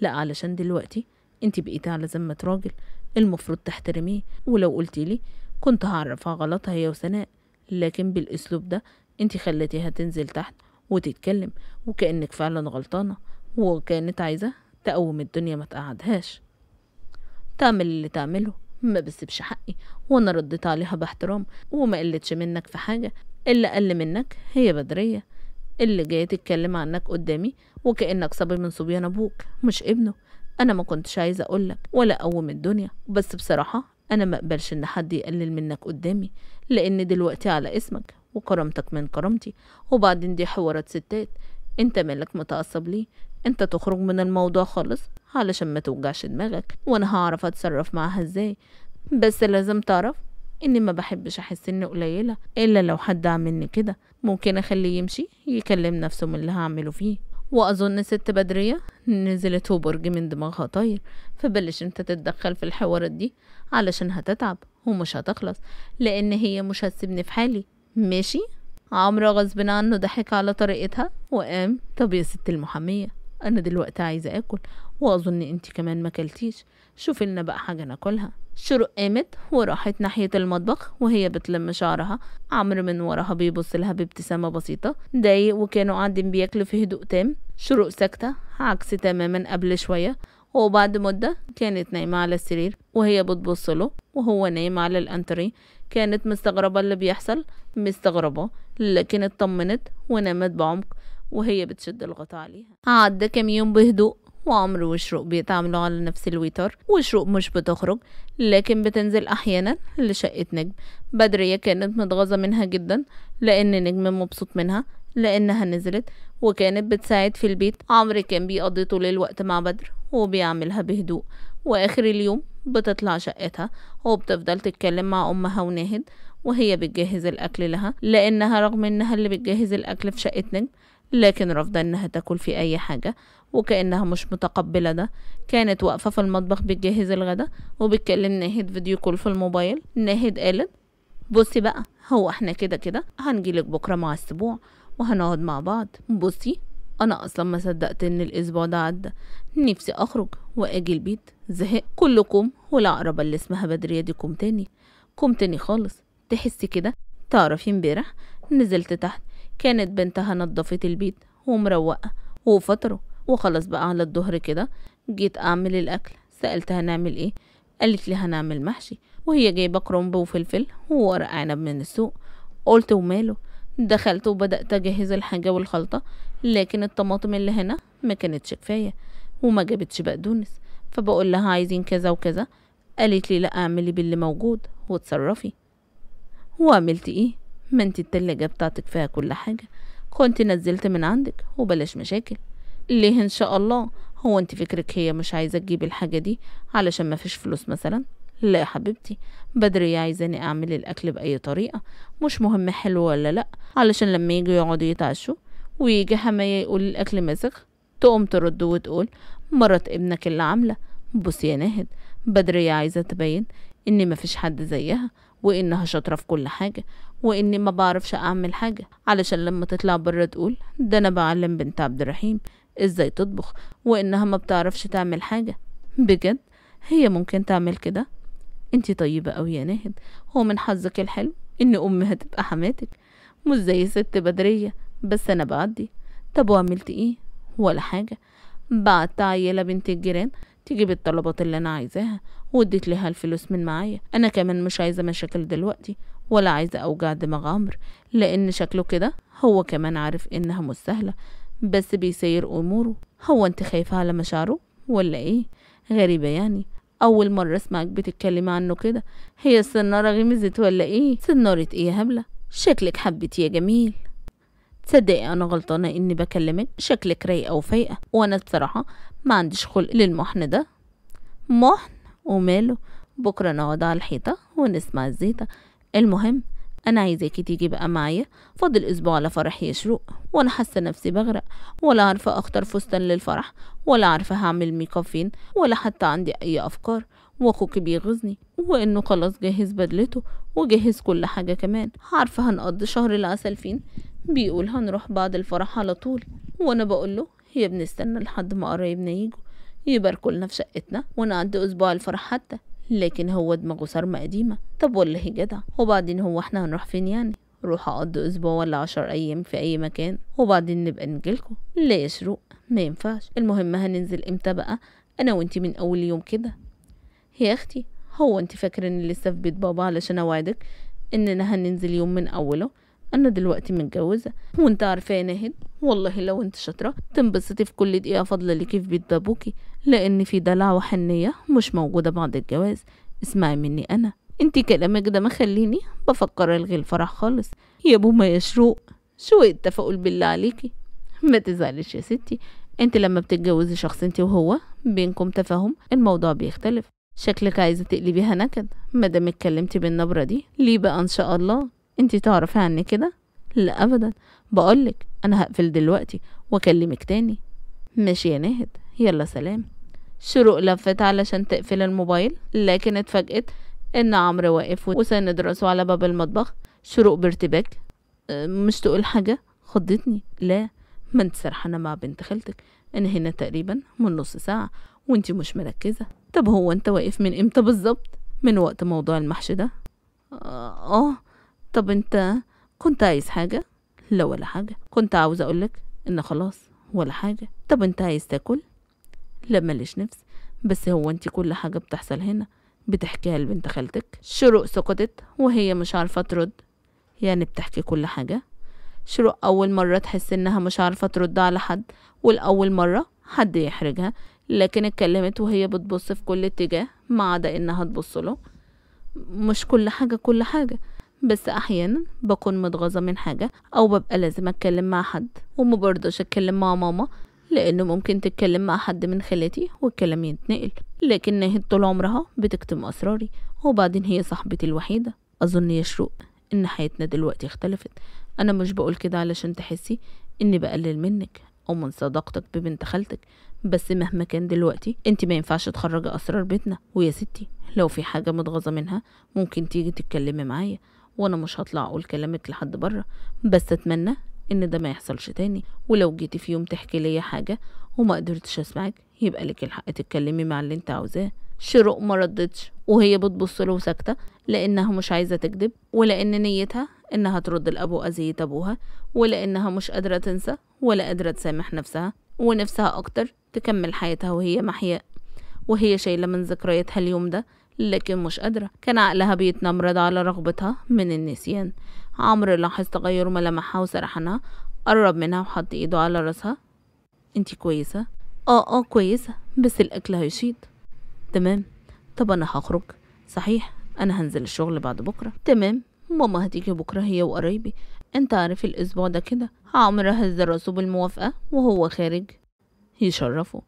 لا علشان دلوقتي انت بقيتي على ذمة راجل المفروض تحترميه ولو قلتي لي كنت هعرفها غلطها هي وسناء لكن بالأسلوب ده انت خليتيها تنزل تحت وتتكلم وكأنك فعلا غلطانة وكانت عايزة تقوم الدنيا ما تقعدهاش تعمل اللي تعمله ما بسيبش حقي وانا رديت عليها باحترام وما قلتش منك في حاجة اللي أقل منك هي بدرية اللي جاية تتكلم عنك قدامي وكأنك صبي من صبيان أبوك مش ابنه أنا ما كنتش عايزة أقولك ولا أقوم الدنيا بس بصراحة أنا ما أقبلش إن حد يقلل منك قدامي لأن دلوقتي على اسمك وكرامتك من كرامتي وبعدين دي حوارات ستات انت مالك متعصب ليه انت تخرج من الموضوع خالص علشان ما توجعش دماغك وانا هعرف اتصرف معاها ازاي بس لازم تعرف اني ما بحبش احس اني قليله الا لو حد عملني كده ممكن اخليه يمشي يكلم نفسه من اللي هعمله فيه واظن ست بدريه نزلت وبرج من دماغها طاير فبلش انت تتدخل في الحوارات دي علشان هتتعب ومش هتخلص لان هي مش هتسيبني في حالي ماشي عمرو غصب عنه ضحك على طريقتها وقام طب يا ست المحاميه انا دلوقتي عايزه اكل واظن انت كمان ما كلتيش شوفي لنا بقى حاجه ناكلها شروق قامت وراحت ناحية المطبخ وهي بتلم شعرها عمرو من وراها بيبص لها بابتسامة بسيطة ضايق وكانوا قاعدين بياكلوا في هدوء تام شروق ساكتة عكس تماما قبل شوية وبعد مدة كانت نايمة على السرير وهي بتبص له وهو نايم على الأنتري كانت مستغربة اللي بيحصل مستغربة لكن اطمنت ونامت بعمق وهي بتشد الغطاء عليها عدى كام يوم بهدوء وعمر وشروق بيتعاملوا على نفس الويتر وشروق مش بتخرج لكن بتنزل أحيانا لشقة نجم بدرية كانت متغاظة منها جدا لأن نجم مبسوط منها لأنها نزلت وكانت بتساعد في البيت عمرو كان بيقضي طول الوقت مع بدر وبيعملها بهدوء وآخر اليوم بتطلع شقتها وبتفضل تتكلم مع أمها وناهد وهي بتجهز الأكل لها لأنها رغم إنها اللي بتجهز الأكل في شقة نجم لكن رافضة إنها تاكل في أي حاجة وكأنها مش متقبلة ده كانت واقفة في المطبخ بتجهز الغدا وبتكلم ناهد فيديو كول في الموبايل ناهد قالت بصي بقى هو احنا كده كده هنجيلك بكرة مع السبوع وهنقعد مع بعض بصي انا اصلا ما صدقت ان الاسبوع ده عدى نفسي اخرج واجي البيت زهق كلكم والعقربة اللي اسمها بدرية دي كوم تاني كوم تاني خالص تحسي كده تعرفي امبارح نزلت تحت كانت بنتها نضفت البيت ومروقة وفتره وخلاص بقى على الظهر كده جيت اعمل الاكل سالتها هنعمل ايه قالت لي هنعمل محشي وهي جايبه كرنب وفلفل وورق عنب من السوق قلت وماله دخلت وبدات اجهز الحاجه والخلطه لكن الطماطم اللي هنا ما كانتش كفايه وما جابتش بقدونس فبقول لها عايزين كذا وكذا قالت لي لا اعملي باللي موجود وتصرفي وعملت ايه ما انت التلاجة بتاعتك فيها كل حاجة كنت نزلت من عندك وبلاش مشاكل ليه ان شاء الله هو انت فكرك هي مش عايزه تجيب الحاجه دي علشان ما فيش فلوس مثلا لا يا حبيبتي بدري عايزاني اعمل الاكل باي طريقه مش مهم حلو ولا لا علشان لما يجوا يقعدوا يتعشوا ويجي حماية يقول الاكل مسخ تقوم ترد وتقول مرت ابنك اللي عامله بص يا ناهد بدري عايزه تبين ان مفيش حد زيها وانها شاطره في كل حاجه واني ما بعرفش اعمل حاجه علشان لما تطلع بره تقول ده انا بعلم بنت عبد الرحيم ازاي تطبخ وانها ما بتعرفش تعمل حاجة بجد هي ممكن تعمل كده انتي طيبة اوي يا ناهد هو من حظك الحلو ان امي هتبقى حماتك مش زي ست بدرية بس انا بعدي طب وعملت ايه ولا حاجة بعت عيلة بنت الجيران تجيب الطلبات اللي انا عايزاها وديت لها الفلوس من معايا انا كمان مش عايزة مشاكل دلوقتي ولا عايزة اوجع دماغ عمرو لان شكله كده هو كمان عارف انها مش سهلة بس بيسير أموره هو أنت خايفة على مشاعره ولا إيه غريبة يعني أول مرة أسمعك بتتكلمي عنه كده هي السنارة غمزت ولا إيه سنارة إيه هبلة شكلك حبت يا جميل تصدقي انا غلطانه اني بكلمك شكلك رايقه وفايقه وانا بصراحه ما عنديش خلق للمحن ده محن وماله بكره نقعد على الحيطه ونسمع الزيطه المهم أنا عايزاكي تيجي بقى معايا فاضل أسبوع لفرح يشروق وأنا حاسة نفسي بغرق ولا عارفة أختار فستان للفرح ولا عارفة هعمل ميك اب فين ولا حتى عندي أي أفكار وأخوك بيغيظني وإنه خلاص جهز بدلته وجهز كل حاجة كمان عارفة هنقضي شهر العسل فين بيقول هنروح بعد الفرح على طول وأنا بقوله يا بنستنى لحد ما قرايبنا يجوا يباركوا لنا في شقتنا ونعدي أسبوع الفرح حتى لكن هو دماغه صارمة قديمة طب ولا هي جدع وبعدين هو احنا هنروح فين يعني روح اقضي اسبوع ولا عشر ايام في اي مكان وبعدين نبقى نجيلكوا لا يا شروق ما ينفعش المهم هننزل امتى بقى انا وانتي من اول يوم كده يا اختي هو انت فاكره ان لسه في بيت بابا علشان اوعدك اننا هننزل يوم من اوله انا دلوقتي متجوزه وانت عارفه يا ناهد والله لو انت شاطره تنبسطي في كل دقيقه فاضله ليكي في بيت بابوكي لان في دلع وحنيه مش موجوده بعد الجواز اسمعي مني انا انت كلامك ده مخليني بفكر الغي الفرح خالص يا ابو ما يشروق شو التفاؤل بالله عليكي ما تزعليش يا ستي انت لما بتتجوزي شخص انت وهو بينكم تفاهم الموضوع بيختلف شكلك عايزه تقلبيها نكد مادام اتكلمتي بالنبره دي ليه بقى ان شاء الله انت تعرف عني كده لا ابدا بقولك انا هقفل دلوقتي واكلمك تاني ماشي يا ناهد يلا سلام شروق لفت علشان تقفل الموبايل لكن اتفاجئت ان عمرو واقف وساند راسه على باب المطبخ شروق بارتباك مش تقول حاجه خضتني لا ما انت سرحانه مع بنت خالتك انا هنا تقريبا من نص ساعه وانت مش مركزه طب هو انت واقف من امتى بالظبط من وقت موضوع المحش ده اه, آه. طب انت كنت عايز حاجة لا ولا حاجة كنت عاوز اقولك ان خلاص ولا حاجة طب انت عايز تاكل لا ماليش نفس بس هو انت كل حاجة بتحصل هنا بتحكيها لبنت خالتك شروق سكتت وهي مش عارفة ترد يعني بتحكي كل حاجة شروق أول مرة تحس إنها مش عارفة ترد على حد والأول مرة حد يحرجها لكن اتكلمت وهي بتبص في كل اتجاه ما عدا إنها تبص له مش كل حاجة كل حاجة بس احيانا بكون متغاظة من حاجة او ببقى لازم اتكلم مع حد ومبرضاش اتكلم مع ماما لانه ممكن تتكلم مع حد من خالاتي والكلام يتنقل لكن هي طول عمرها بتكتم اسراري وبعدين هي صاحبتي الوحيدة اظن يا شروق ان حياتنا دلوقتي اختلفت انا مش بقول كده علشان تحسي اني بقلل منك او من صداقتك ببنت خالتك بس مهما كان دلوقتي انت ما ينفعش تخرجي اسرار بيتنا ويا ستي لو في حاجه متغاظه منها ممكن تيجي تتكلمي معايا وانا مش هطلع اقول كلامك لحد بره بس اتمنى ان ده ما يحصلش تاني ولو جيتي في يوم تحكي ليا حاجه وما قدرتش اسمعك يبقى لك الحق تتكلمي مع اللي انت عاوزاه شروق ما ردتش وهي بتبص له ساكته لانها مش عايزه تكذب ولان نيتها انها ترد لابو اذيه ابوها ولانها مش قادره تنسى ولا قادره تسامح نفسها ونفسها اكتر تكمل حياتها وهي محياء وهي شايله من ذكرياتها اليوم ده لكن مش قادرة كان عقلها بيتنمرض على رغبتها من النسيان عمرو لاحظ تغير ملامحها وسرحانها قرب منها وحط ايده على راسها انتي كويسة اه اه كويسة بس الاكل هيشيط تمام طب انا هخرج صحيح انا هنزل الشغل بعد بكرة تمام ماما هتيجي بكرة هي وقرايبي انت عارف الاسبوع ده كده عمرو هز راسه بالموافقة وهو خارج يشرفه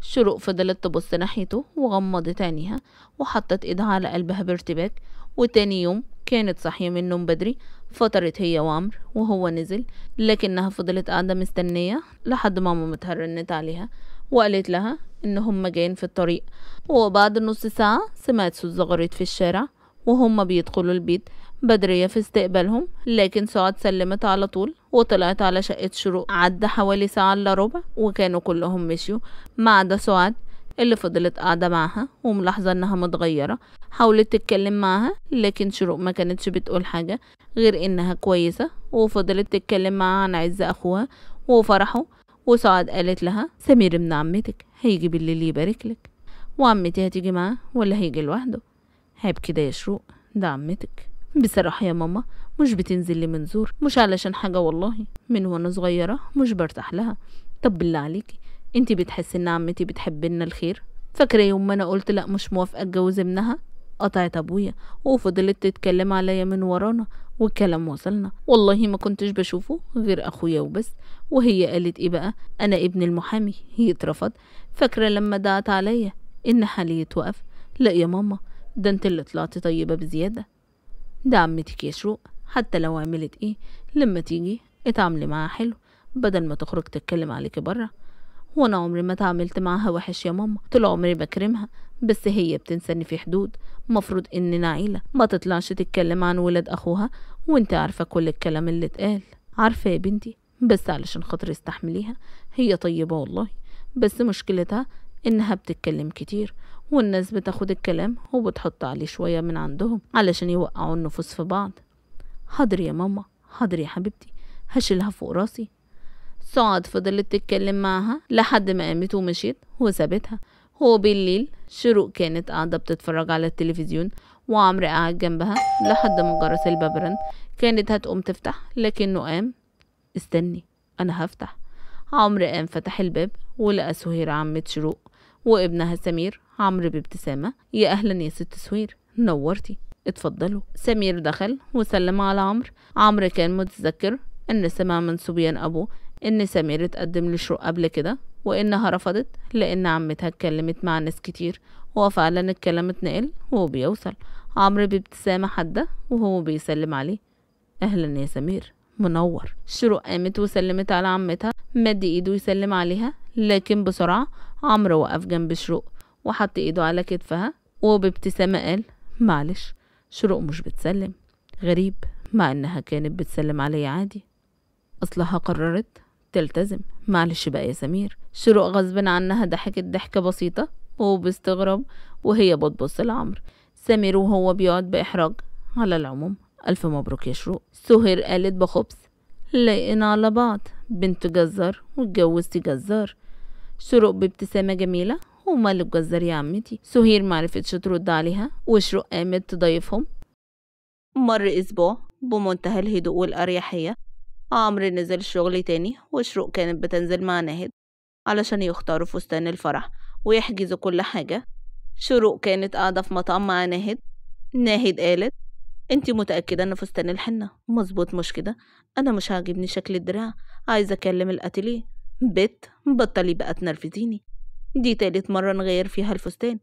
شروق فضلت تبص ناحيته وغمضت عينيها وحطت ايدها على قلبها بارتباك وتاني يوم كانت صاحية من النوم بدري فطرت هي وعمر وهو نزل لكنها فضلت قاعدة مستنية لحد ما ماما متهرنت عليها وقالت لها ان هما جايين في الطريق وبعد نص ساعة سمعت صوت زغاريت في الشارع وهما بيدخلوا البيت بدرية في استقبالهم لكن سعاد سلمت على طول وطلعت على شقة شروق عدى حوالي ساعة إلا ربع وكانوا كلهم مشيوا ما عدا سعاد اللي فضلت قاعدة معاها وملاحظة إنها متغيرة حاولت تتكلم معاها لكن شروق ما كانتش بتقول حاجة غير إنها كويسة وفضلت تتكلم معاها عن عز أخوها وفرحه وسعاد قالت لها سمير ابن عمتك هيجي بالليل يبارك لك وعمتي هتيجي معاه ولا هيجي لوحده هيب كده يا شروق ده عمتك بصراحة يا ماما مش بتنزل لي منزور مش علشان حاجة والله من وانا صغيرة مش برتاح لها طب بالله عليكي انتي بتحسي ان عمتي بتحب لنا الخير فاكرة يوم ما انا قلت لا مش موافقة اتجوز ابنها قطعت ابويا وفضلت تتكلم عليا من ورانا والكلام وصلنا والله ما كنتش بشوفه غير اخويا وبس وهي قالت ايه بقى انا ابن المحامي هي اترفض فاكره لما دعت عليا ان حالي يتوقف لا يا ماما ده انت اللي طلعتي طيبه بزياده ده يا شروق حتى لو عملت ايه لما تيجي اتعاملي معاها حلو بدل ما تخرج تتكلم عليكي بره وانا عمري ما اتعاملت معاها وحش يا ماما طول عمري بكرمها بس هي بتنساني في حدود مفروض اننا عيلة ما تطلعش تتكلم عن ولاد اخوها وانت عارفة كل الكلام اللي اتقال عارفة يا بنتي بس علشان خاطر استحمليها هي طيبة والله بس مشكلتها انها بتتكلم كتير والناس بتاخد الكلام وبتحط عليه شوية من عندهم علشان يوقعوا النفوس في بعض حاضر يا ماما حاضر يا حبيبتي هشيلها فوق راسي سعاد فضلت تتكلم معاها لحد ما قامت ومشيت وسابتها هو بالليل شروق كانت قاعدة بتتفرج على التلفزيون وعمر قاعد جنبها لحد ما جرس البابرن كانت هتقوم تفتح لكنه قام استني أنا هفتح عمر قام فتح الباب ولقى سهير عمة شروق وابنها سمير عمرو بابتسامة يا أهلا يا ست سوير نورتي اتفضلوا سمير دخل وسلم على عمرو عمرو كان متذكر إن سمع من صبيان أبوه إن سمير اتقدم لشروق قبل كده وإنها رفضت لأن عمتها اتكلمت مع ناس كتير وفعلا الكلام اتنقل وهو بيوصل عمرو بابتسامة حادة وهو بيسلم عليه أهلا يا سمير منور شروق قامت وسلمت على عمتها مد ايده يسلم عليها لكن بسرعة عمرو وقف جنب شروق وحط ايده على كتفها وبابتسامة قال معلش شروق مش بتسلم غريب مع انها كانت بتسلم عليا عادي اصلها قررت تلتزم معلش بقى يا سمير شروق غصب عنها ضحكت ضحكة بسيطة وباستغراب وهي بتبص لعمرو سمير وهو بيقعد بإحراج على العموم ألف مبروك يا شروق سهير قالت بخبث لايقين على بعض بنت جزار واتجوزت جزار شروق بابتسامة جميلة ومال الجزار يا عمتي سهير معرفتش ترد عليها وشروق قامت تضيفهم مر أسبوع بمنتهى الهدوء والأريحية عمرو نزل الشغل تاني وشروق كانت بتنزل مع ناهد علشان يختاروا فستان الفرح ويحجزوا كل حاجة شروق كانت قاعدة في مطعم مع ناهد ناهد قالت انت متأكدة ان فستان الحنة مظبوط مش كده انا مش عاجبني شكل الدراع عايزة اكلم الاتيليه بت بطلي بقى تنرفزيني دي تالت مرة نغير فيها الفستان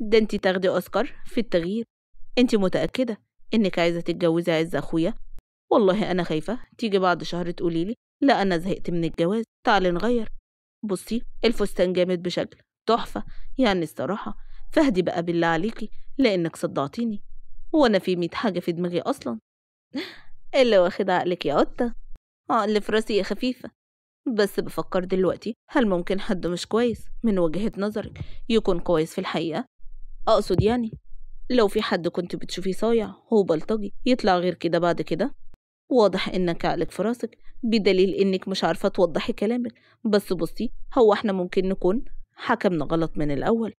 ده انت تاخدي اوسكار في التغيير انت متأكدة انك عايزة تتجوزي عز اخويا والله انا خايفة تيجي بعد شهر تقوليلي لا انا زهقت من الجواز تعالي نغير بصي الفستان جامد بشكل تحفة يعني الصراحة فهدي بقى بالله عليكي لانك صدعتيني هو أنا في ميت حاجة في دماغي أصلا اللي واخد عقلك يا قطة عقل في راسي خفيفة بس بفكر دلوقتي هل ممكن حد مش كويس من وجهة نظرك يكون كويس في الحقيقة أقصد يعني لو في حد كنت بتشوفيه صايع وبلطجي يطلع غير كده بعد كده واضح انك عقلك في راسك بدليل انك مش عارفة توضحي كلامك بس بصي هو احنا ممكن نكون حكمنا غلط من الأول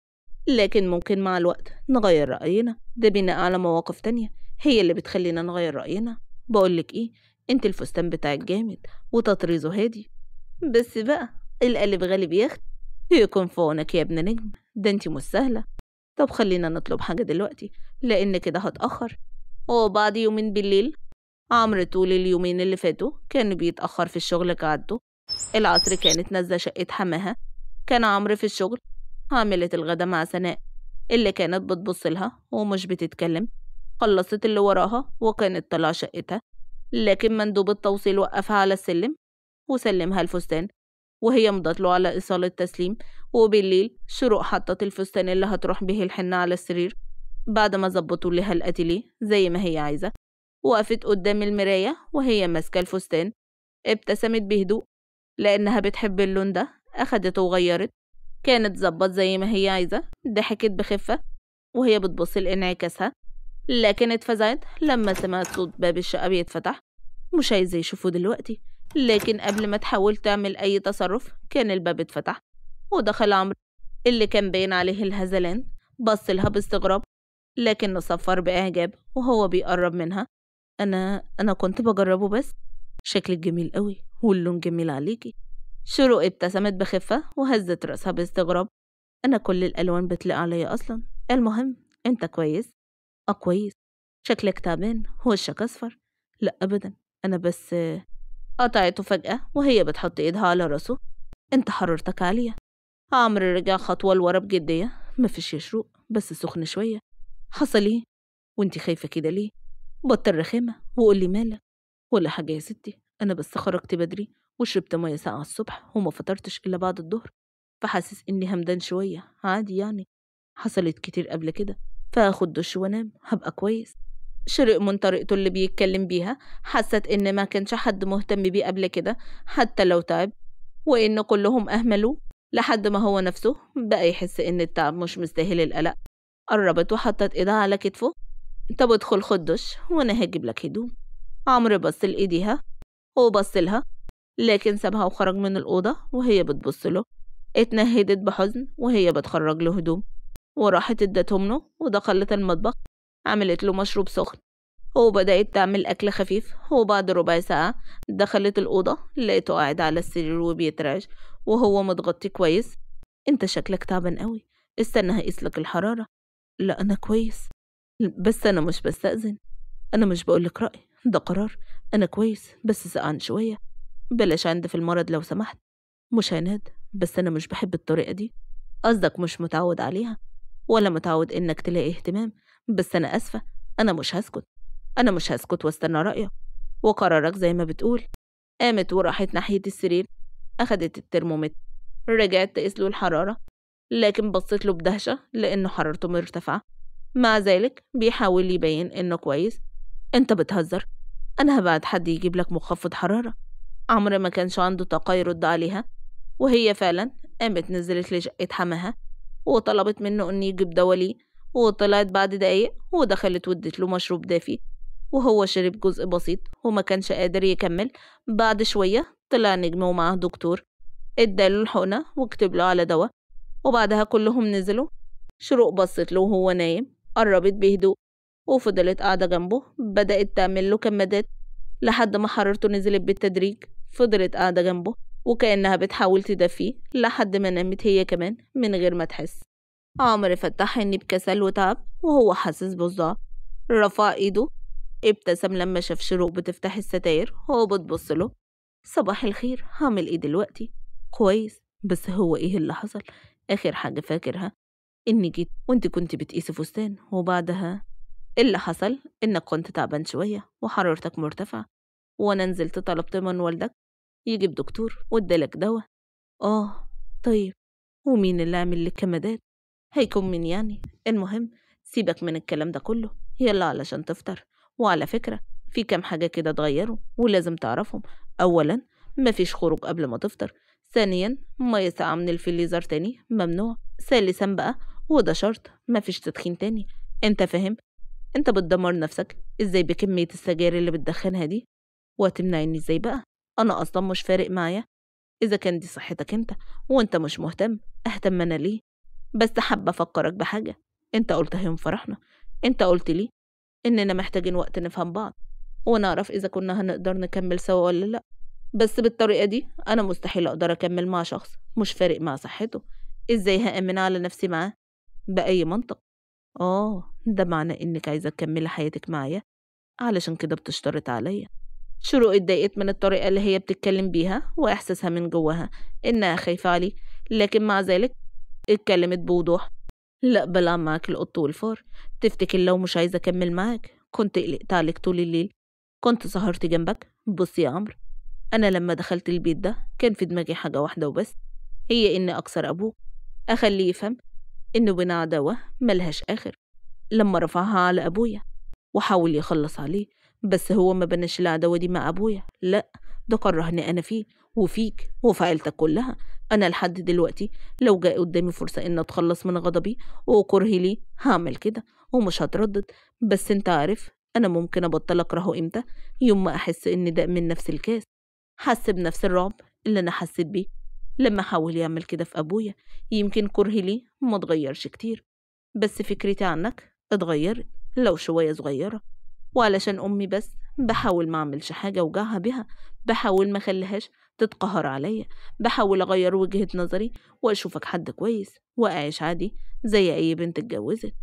لكن ممكن مع الوقت نغير رأينا ده بناء على مواقف تانية هي اللي بتخلينا نغير رأينا بقولك ايه انت الفستان بتاعك جامد وتطريزه هادي بس بقى القلب غالب ياخد يكون في عونك يا ابن نجم ده انت مش سهلة طب خلينا نطلب حاجة دلوقتي لأن كده هتأخر وبعد يومين بالليل عمرو طول اليومين اللي فاتوا كان بيتأخر في الشغل كعدته العصر كانت نازلة شقة حماها كان عمرو في الشغل عاملة الغدا مع سناء اللي كانت بتبص لها ومش بتتكلم خلصت اللي وراها وكانت طلع شقتها لكن مندوب التوصيل وقفها على السلم وسلمها الفستان وهي مضت له على إيصال التسليم وبالليل شروق حطت الفستان اللي هتروح به الحنة على السرير بعد ما ظبطوا لها الأتيليه زي ما هي عايزة وقفت قدام المراية وهي ماسكة الفستان ابتسمت بهدوء لأنها بتحب اللون ده أخدته وغيرت كانت زبط زي ما هي عايزة ضحكت بخفة وهي بتبص لانعكاسها لكن اتفزعت لما سمعت صوت باب الشقة بيتفتح مش عايزة يشوفه دلوقتي لكن قبل ما تحاول تعمل أي تصرف كان الباب اتفتح ودخل عمرو اللي كان باين عليه الهزلان بص لها باستغراب لكن صفر بإعجاب وهو بيقرب منها أنا أنا كنت بجربه بس شكلك جميل قوي واللون جميل عليكي شروق ابتسمت بخفة وهزت رأسها باستغراب أنا كل الألوان بتليق عليا أصلا المهم أنت كويس؟ أه كويس شكلك تعبان وشك أصفر لأ أبدا أنا بس قطعته فجأة وهي بتحط إيدها على راسه أنت حررتك عالية عمرو رجع خطوة لورا بجدية مفيش يا شروق بس سخن شوية حصل إيه؟ وأنت خايفة كده ليه؟ بطل رخامة وقولي مالك ولا حاجة يا ستي أنا بس خرجت بدري وشربت مية ساعة الصبح وما فطرتش إلا بعد الظهر فحاسس إني همدان شوية عادي يعني حصلت كتير قبل كده فاخد دش وانام هبقى كويس شرق من طريقته اللي بيتكلم بيها حست إن ما كانش حد مهتم بيه قبل كده حتى لو تعب وإن كلهم أهملوه لحد ما هو نفسه بقى يحس إن التعب مش مستاهل القلق قربت وحطت إيدها على كتفه طب ادخل خد دش وأنا هجيب لك هدوم عمرو بص لإيديها وبصلها لكن سابها وخرج من الأوضة وهي بتبص له اتنهدت بحزن وهي بتخرج له هدوم وراحت ادتهم ودخلت المطبخ عملت له مشروب سخن وبدأت تعمل أكل خفيف وبعد ربع ساعة دخلت الأوضة لقيته قاعد على السرير وبيترعش وهو متغطي كويس انت شكلك تعبان قوي استنى هقيسلك الحرارة لا أنا كويس بس أنا مش بستأذن أنا مش بقولك رأي ده قرار أنا كويس بس سقعان شوية بلاش عند في المرض لو سمحت مش هناد بس أنا مش بحب الطريقة دي قصدك مش متعود عليها ولا متعود إنك تلاقي اهتمام بس أنا آسفة أنا مش هسكت أنا مش هسكت واستنى رأيك وقرارك زي ما بتقول قامت وراحت ناحية السرير أخدت الترمومتر رجعت تقيس له الحرارة لكن بصيت له بدهشة لأنه حرارته مرتفعة مع ذلك بيحاول يبين إنه كويس انت بتهزر انا هبعت حد يجيب لك مخفض حرارة عمر ما كانش عنده طاقة يرد عليها وهي فعلا قامت نزلت لشقة حماها وطلبت منه إن يجيب دوا ليه وطلعت بعد دقايق ودخلت ودت له مشروب دافي وهو شرب جزء بسيط وما كانش قادر يكمل بعد شوية طلع نجم ومعه دكتور اداله الحقنة وكتب له على دواء وبعدها كلهم نزلوا شروق بصت له وهو نايم قربت بهدوء وفضلت قاعدة جنبه بدأت تعمل له كمادات لحد ما حرارته نزلت بالتدريج فضلت قاعدة جنبه وكأنها بتحاول تدفيه لحد ما نامت هي كمان من غير ما تحس عمر فتح عينيه بكسل وتعب وهو حاسس بصداع رفع ايده ابتسم لما شاف شروق بتفتح الستاير وهو بتبص له صباح الخير هعمل ايه دلوقتي كويس بس هو ايه اللي حصل اخر حاجه فاكرها اني جيت وانت كنت بتقيسي فستان وبعدها اللي حصل إنك كنت تعبان شوية وحرارتك مرتفعة وأنا نزلت طلبت من والدك يجيب دكتور وادالك دواء آه طيب ومين اللي عمل لك كمادات هيكون مين يعني المهم سيبك من الكلام ده كله يلا علشان تفطر وعلى فكرة في كام حاجة كده اتغيروا ولازم تعرفهم أولا مفيش خروج قبل ما تفطر ثانيا مية ساقعة من الفليزر تاني ممنوع ثالثا بقى وده شرط مفيش تدخين تاني انت فاهم انت بتدمر نفسك ازاي بكمية السجاير اللي بتدخنها دي وهتمنعني ازاي بقى انا اصلا مش فارق معايا اذا كان دي صحتك انت وانت مش مهتم اهتم انا ليه بس حابة افكرك بحاجة انت قلتها يوم فرحنا انت قلت لي اننا محتاجين وقت نفهم بعض ونعرف اذا كنا هنقدر نكمل سوا ولا لا بس بالطريقة دي انا مستحيل اقدر اكمل مع شخص مش فارق مع صحته ازاي هأمن على نفسي معاه بأي منطق آه ده معنى إنك عايزة تكملي حياتك معايا علشان كده بتشترط عليا شروق اتضايقت من الطريقة اللي هي بتتكلم بيها وإحساسها من جواها إنها خايفة علي لكن مع ذلك اتكلمت بوضوح لا بلا معاك القط والفار تفتكر لو مش عايزة أكمل معاك كنت قلقت عليك طول الليل كنت سهرت جنبك بص يا عمرو أنا لما دخلت البيت ده كان في دماغي حاجة واحدة وبس هي إني أكسر أبوك أخليه يفهم إن ونادى عداوة ملهاش آخر لما رفعها على أبويا وحاول يخلص عليه بس هو ما بنش العداوة دي مع أبويا لأ ده كرهني أنا فيه وفيك وفي عيلتك كلها أنا لحد دلوقتي لو جاء قدامي فرصة إن أتخلص من غضبي وكرهي ليه هعمل كده ومش هتردد بس أنت عارف أنا ممكن أبطل أكرهه إمتى يوم ما أحس إن ده من نفس الكاس حس بنفس الرعب اللي أنا حسيت بيه لما حاول يعمل كده في أبويا يمكن كرهي ليه ما تغيرش كتير بس فكرتي عنك اتغيرت لو شوية صغيرة وعلشان أمي بس بحاول ما أعملش حاجة وجعها بها بحاول ما خليهاش تتقهر عليا بحاول أغير وجهة نظري وأشوفك حد كويس وأعيش عادي زي أي بنت اتجوزت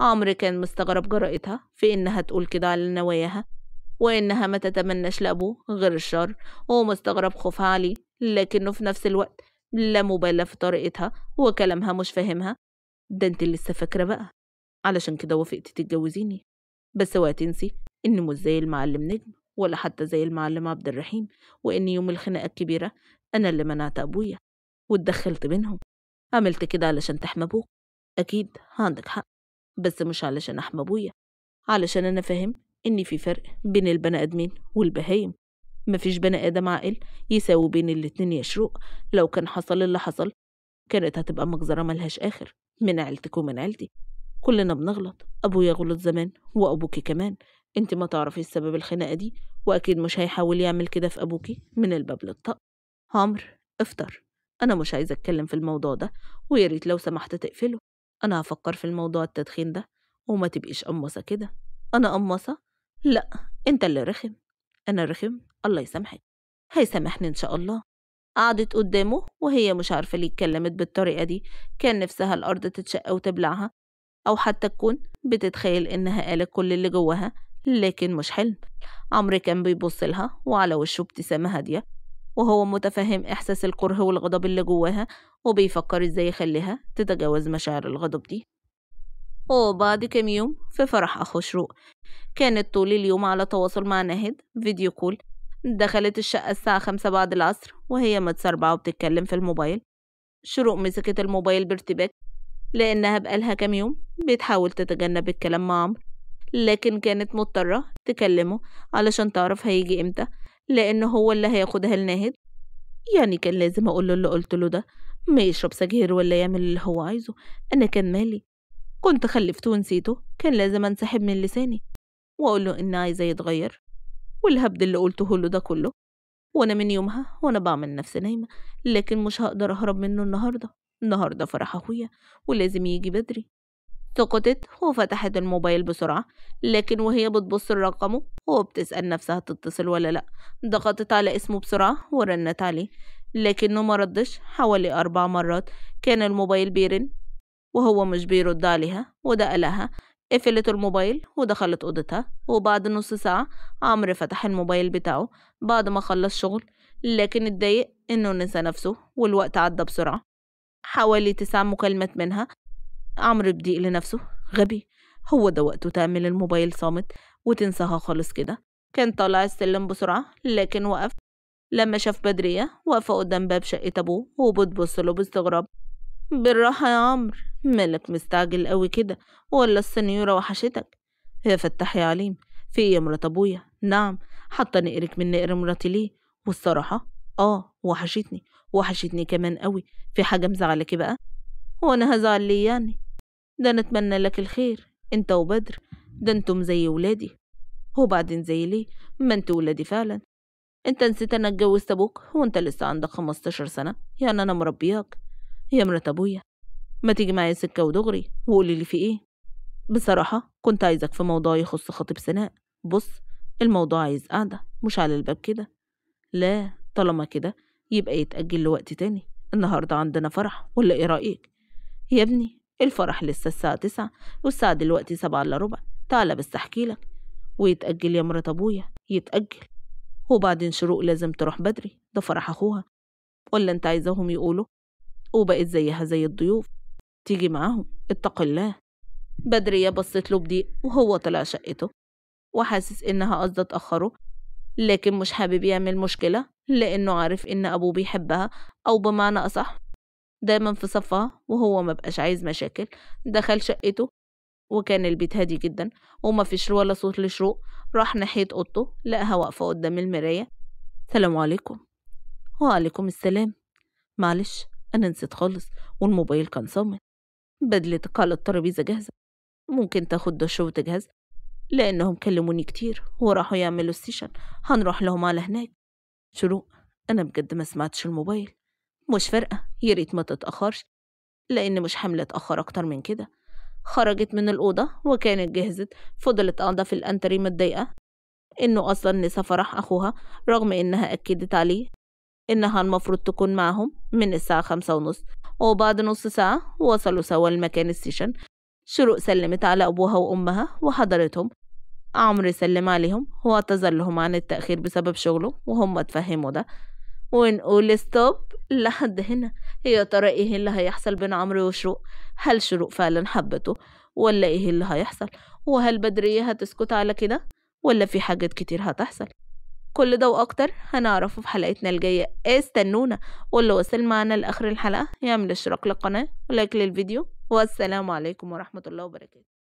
عمرو كان مستغرب جرأتها في إنها تقول كده على نواياها وإنها ما تتمناش لأبوه غير الشر ومستغرب خوفها عليه لكنه في نفس الوقت لا مبالاة في طريقتها وكلامها مش فاهمها ده انت لسه فاكرة بقى علشان كده وافقتي تتجوزيني بس اوعي تنسي اني مش زي المعلم نجم ولا حتى زي المعلم عبد الرحيم وان يوم الخناقة الكبيرة انا اللي منعت ابويا واتدخلت بينهم عملت كده علشان تحمي ابوك اكيد عندك حق بس مش علشان احمي ابويا علشان انا فاهم ان في فرق بين البني ادمين والبهايم مفيش بني آدم عاقل يساوي بين الاتنين يا شروق لو كان حصل اللي حصل كانت هتبقى مجزرة ملهاش آخر من عيلتك ومن عيلتي كلنا بنغلط أبويا غلط زمان وأبوكي كمان انت ما تعرفي السبب الخناقة دي وأكيد مش هيحاول يعمل كده في أبوكي من الباب للطق عمر افطر أنا مش عايزة أتكلم في الموضوع ده ويا ريت لو سمحت تقفله أنا هفكر في الموضوع التدخين ده وما تبقيش قمصة كده أنا قمصة؟ لأ أنت اللي رخم أنا رخم الله يسامحك هيسامحني إن شاء الله قعدت قدامه وهي مش عارفة ليه اتكلمت بالطريقة دي كان نفسها الأرض تتشق وتبلعها أو حتى تكون بتتخيل إنها قالت كل اللي جواها لكن مش حلم عمرو كان بيبص لها وعلى وشه ابتسامة هادية وهو متفهم إحساس الكره والغضب اللي جواها وبيفكر إزاي يخليها تتجاوز مشاعر الغضب دي وبعد كام يوم في فرح أخو شروق كانت طول اليوم على تواصل مع ناهد فيديو كول دخلت الشقة الساعة خمسة بعد العصر وهي متسربعة وبتتكلم في الموبايل شروق مسكت الموبايل بارتباك لأنها بقالها كام يوم بتحاول تتجنب الكلام مع عمرو لكن كانت مضطرة تكلمه علشان تعرف هيجي امتى لأنه هو اللي هياخدها لناهد يعني كان لازم أقوله اللي له ده ما يشرب سجاير ولا يعمل اللي هو عايزه أنا كان مالي كنت خلفته ونسيته كان لازم أنسحب من لساني وأقوله إن عايزة يتغير والهبد اللي قلته له ده كله وانا من يومها وانا بعمل نفسي نايمه لكن مش هقدر اهرب منه النهارده النهارده فرح اخويا ولازم يجي بدري سقطت وفتحت الموبايل بسرعة لكن وهي بتبص لرقمه وبتسأل نفسها تتصل ولا لأ ضغطت على اسمه بسرعة ورنت عليه لكنه ما ردش حوالي أربع مرات كان الموبايل بيرن وهو مش بيرد عليها وده قلقها قفلت الموبايل ودخلت أوضتها وبعد نص ساعة عمرو فتح الموبايل بتاعه بعد ما خلص شغل لكن اتضايق إنه نسى نفسه والوقت عدى بسرعة حوالي تسع مكالمات منها عمرو بضيق لنفسه غبي هو ده وقته تعمل الموبايل صامت وتنساها خالص كده كان طالع السلم بسرعة لكن وقف لما شاف بدرية واقفة قدام باب شقة أبوه وبتبص له باستغراب بالراحة يا عمرو مالك مستعجل قوي كده ولا السنيورة وحشتك يا فتاح يا عليم في ايه يا مرات ابويا نعم حاطة نقرك من نقر مراتي ليه والصراحة اه وحشتني وحشتني كمان قوي في حاجة مزعلك بقى وانا هزعل ليه يعني ده نتمنى لك الخير انت وبدر ده انتم زي ولادي وبعدين زي ليه ما انت ولادي فعلا انت نسيت انا اتجوزت ابوك وانت لسه عندك خمستاشر سنة يعني انا مربياك يا مرات أبويا ما تيجي معايا سكة ودغري وقولي لي في إيه بصراحة كنت عايزك في موضوع يخص خطيب سناء بص الموضوع عايز قعدة مش على الباب كده لا طالما كده يبقى يتأجل لوقت تاني النهاردة عندنا فرح ولا إيه رأيك يا ابني الفرح لسه الساعة تسعة والساعة دلوقتي سبعة إلا ربع تعالى بس أحكيلك ويتأجل يا مرات أبويا يتأجل وبعدين شروق لازم تروح بدري ده فرح أخوها ولا أنت عايزاهم يقولوا وبقت زيها زي الضيوف تيجي معاهم اتق الله بدرية بصت له بضيق وهو طلع شقته وحاسس إنها قصدة تأخره لكن مش حابب يعمل مشكلة لأنه عارف إن أبوه بيحبها أو بمعنى أصح دايما في صفها وهو مبقاش عايز مشاكل دخل شقته وكان البيت هادي جدا ومفيش ولا صوت لشروق راح ناحية أوضته لقاها واقفة قدام المراية سلام عليكم وعليكم السلام معلش أنا نسيت خالص والموبايل كان صامت بدلتك على الترابيزة جاهزة ممكن تاخد دش وتجهز لأنهم كلموني كتير وراحوا يعملوا السيشن هنروح لهم على هناك شروق أنا بجد ما سمعتش الموبايل مش فارقة يا ريت ما تتأخرش لأن مش حاملة أتأخر أكتر من كده خرجت من الأوضة وكانت جهزت فضلت قاعدة في الأنتري متضايقة إنه أصلا نسى فرح أخوها رغم إنها أكدت عليه إنها المفروض تكون معهم من الساعة خمسة ونص وبعد نص ساعة وصلوا سوا لمكان السيشن شروق سلمت على أبوها وأمها وحضرتهم عمرو سلم عليهم واعتذر لهم عن التأخير بسبب شغله وهم اتفهموا ده ونقول ستوب لحد هنا يا ترى ايه اللي هيحصل بين عمرو وشروق هل شروق فعلا حبته ولا ايه اللي هيحصل وهل بدرية هتسكت على كده ولا في حاجات كتير هتحصل كل ده واكتر هنعرفه في حلقتنا الجاية استنونا واللي وصل معنا لاخر الحلقة يعمل اشتراك للقناة ولايك للفيديو والسلام عليكم ورحمة الله وبركاته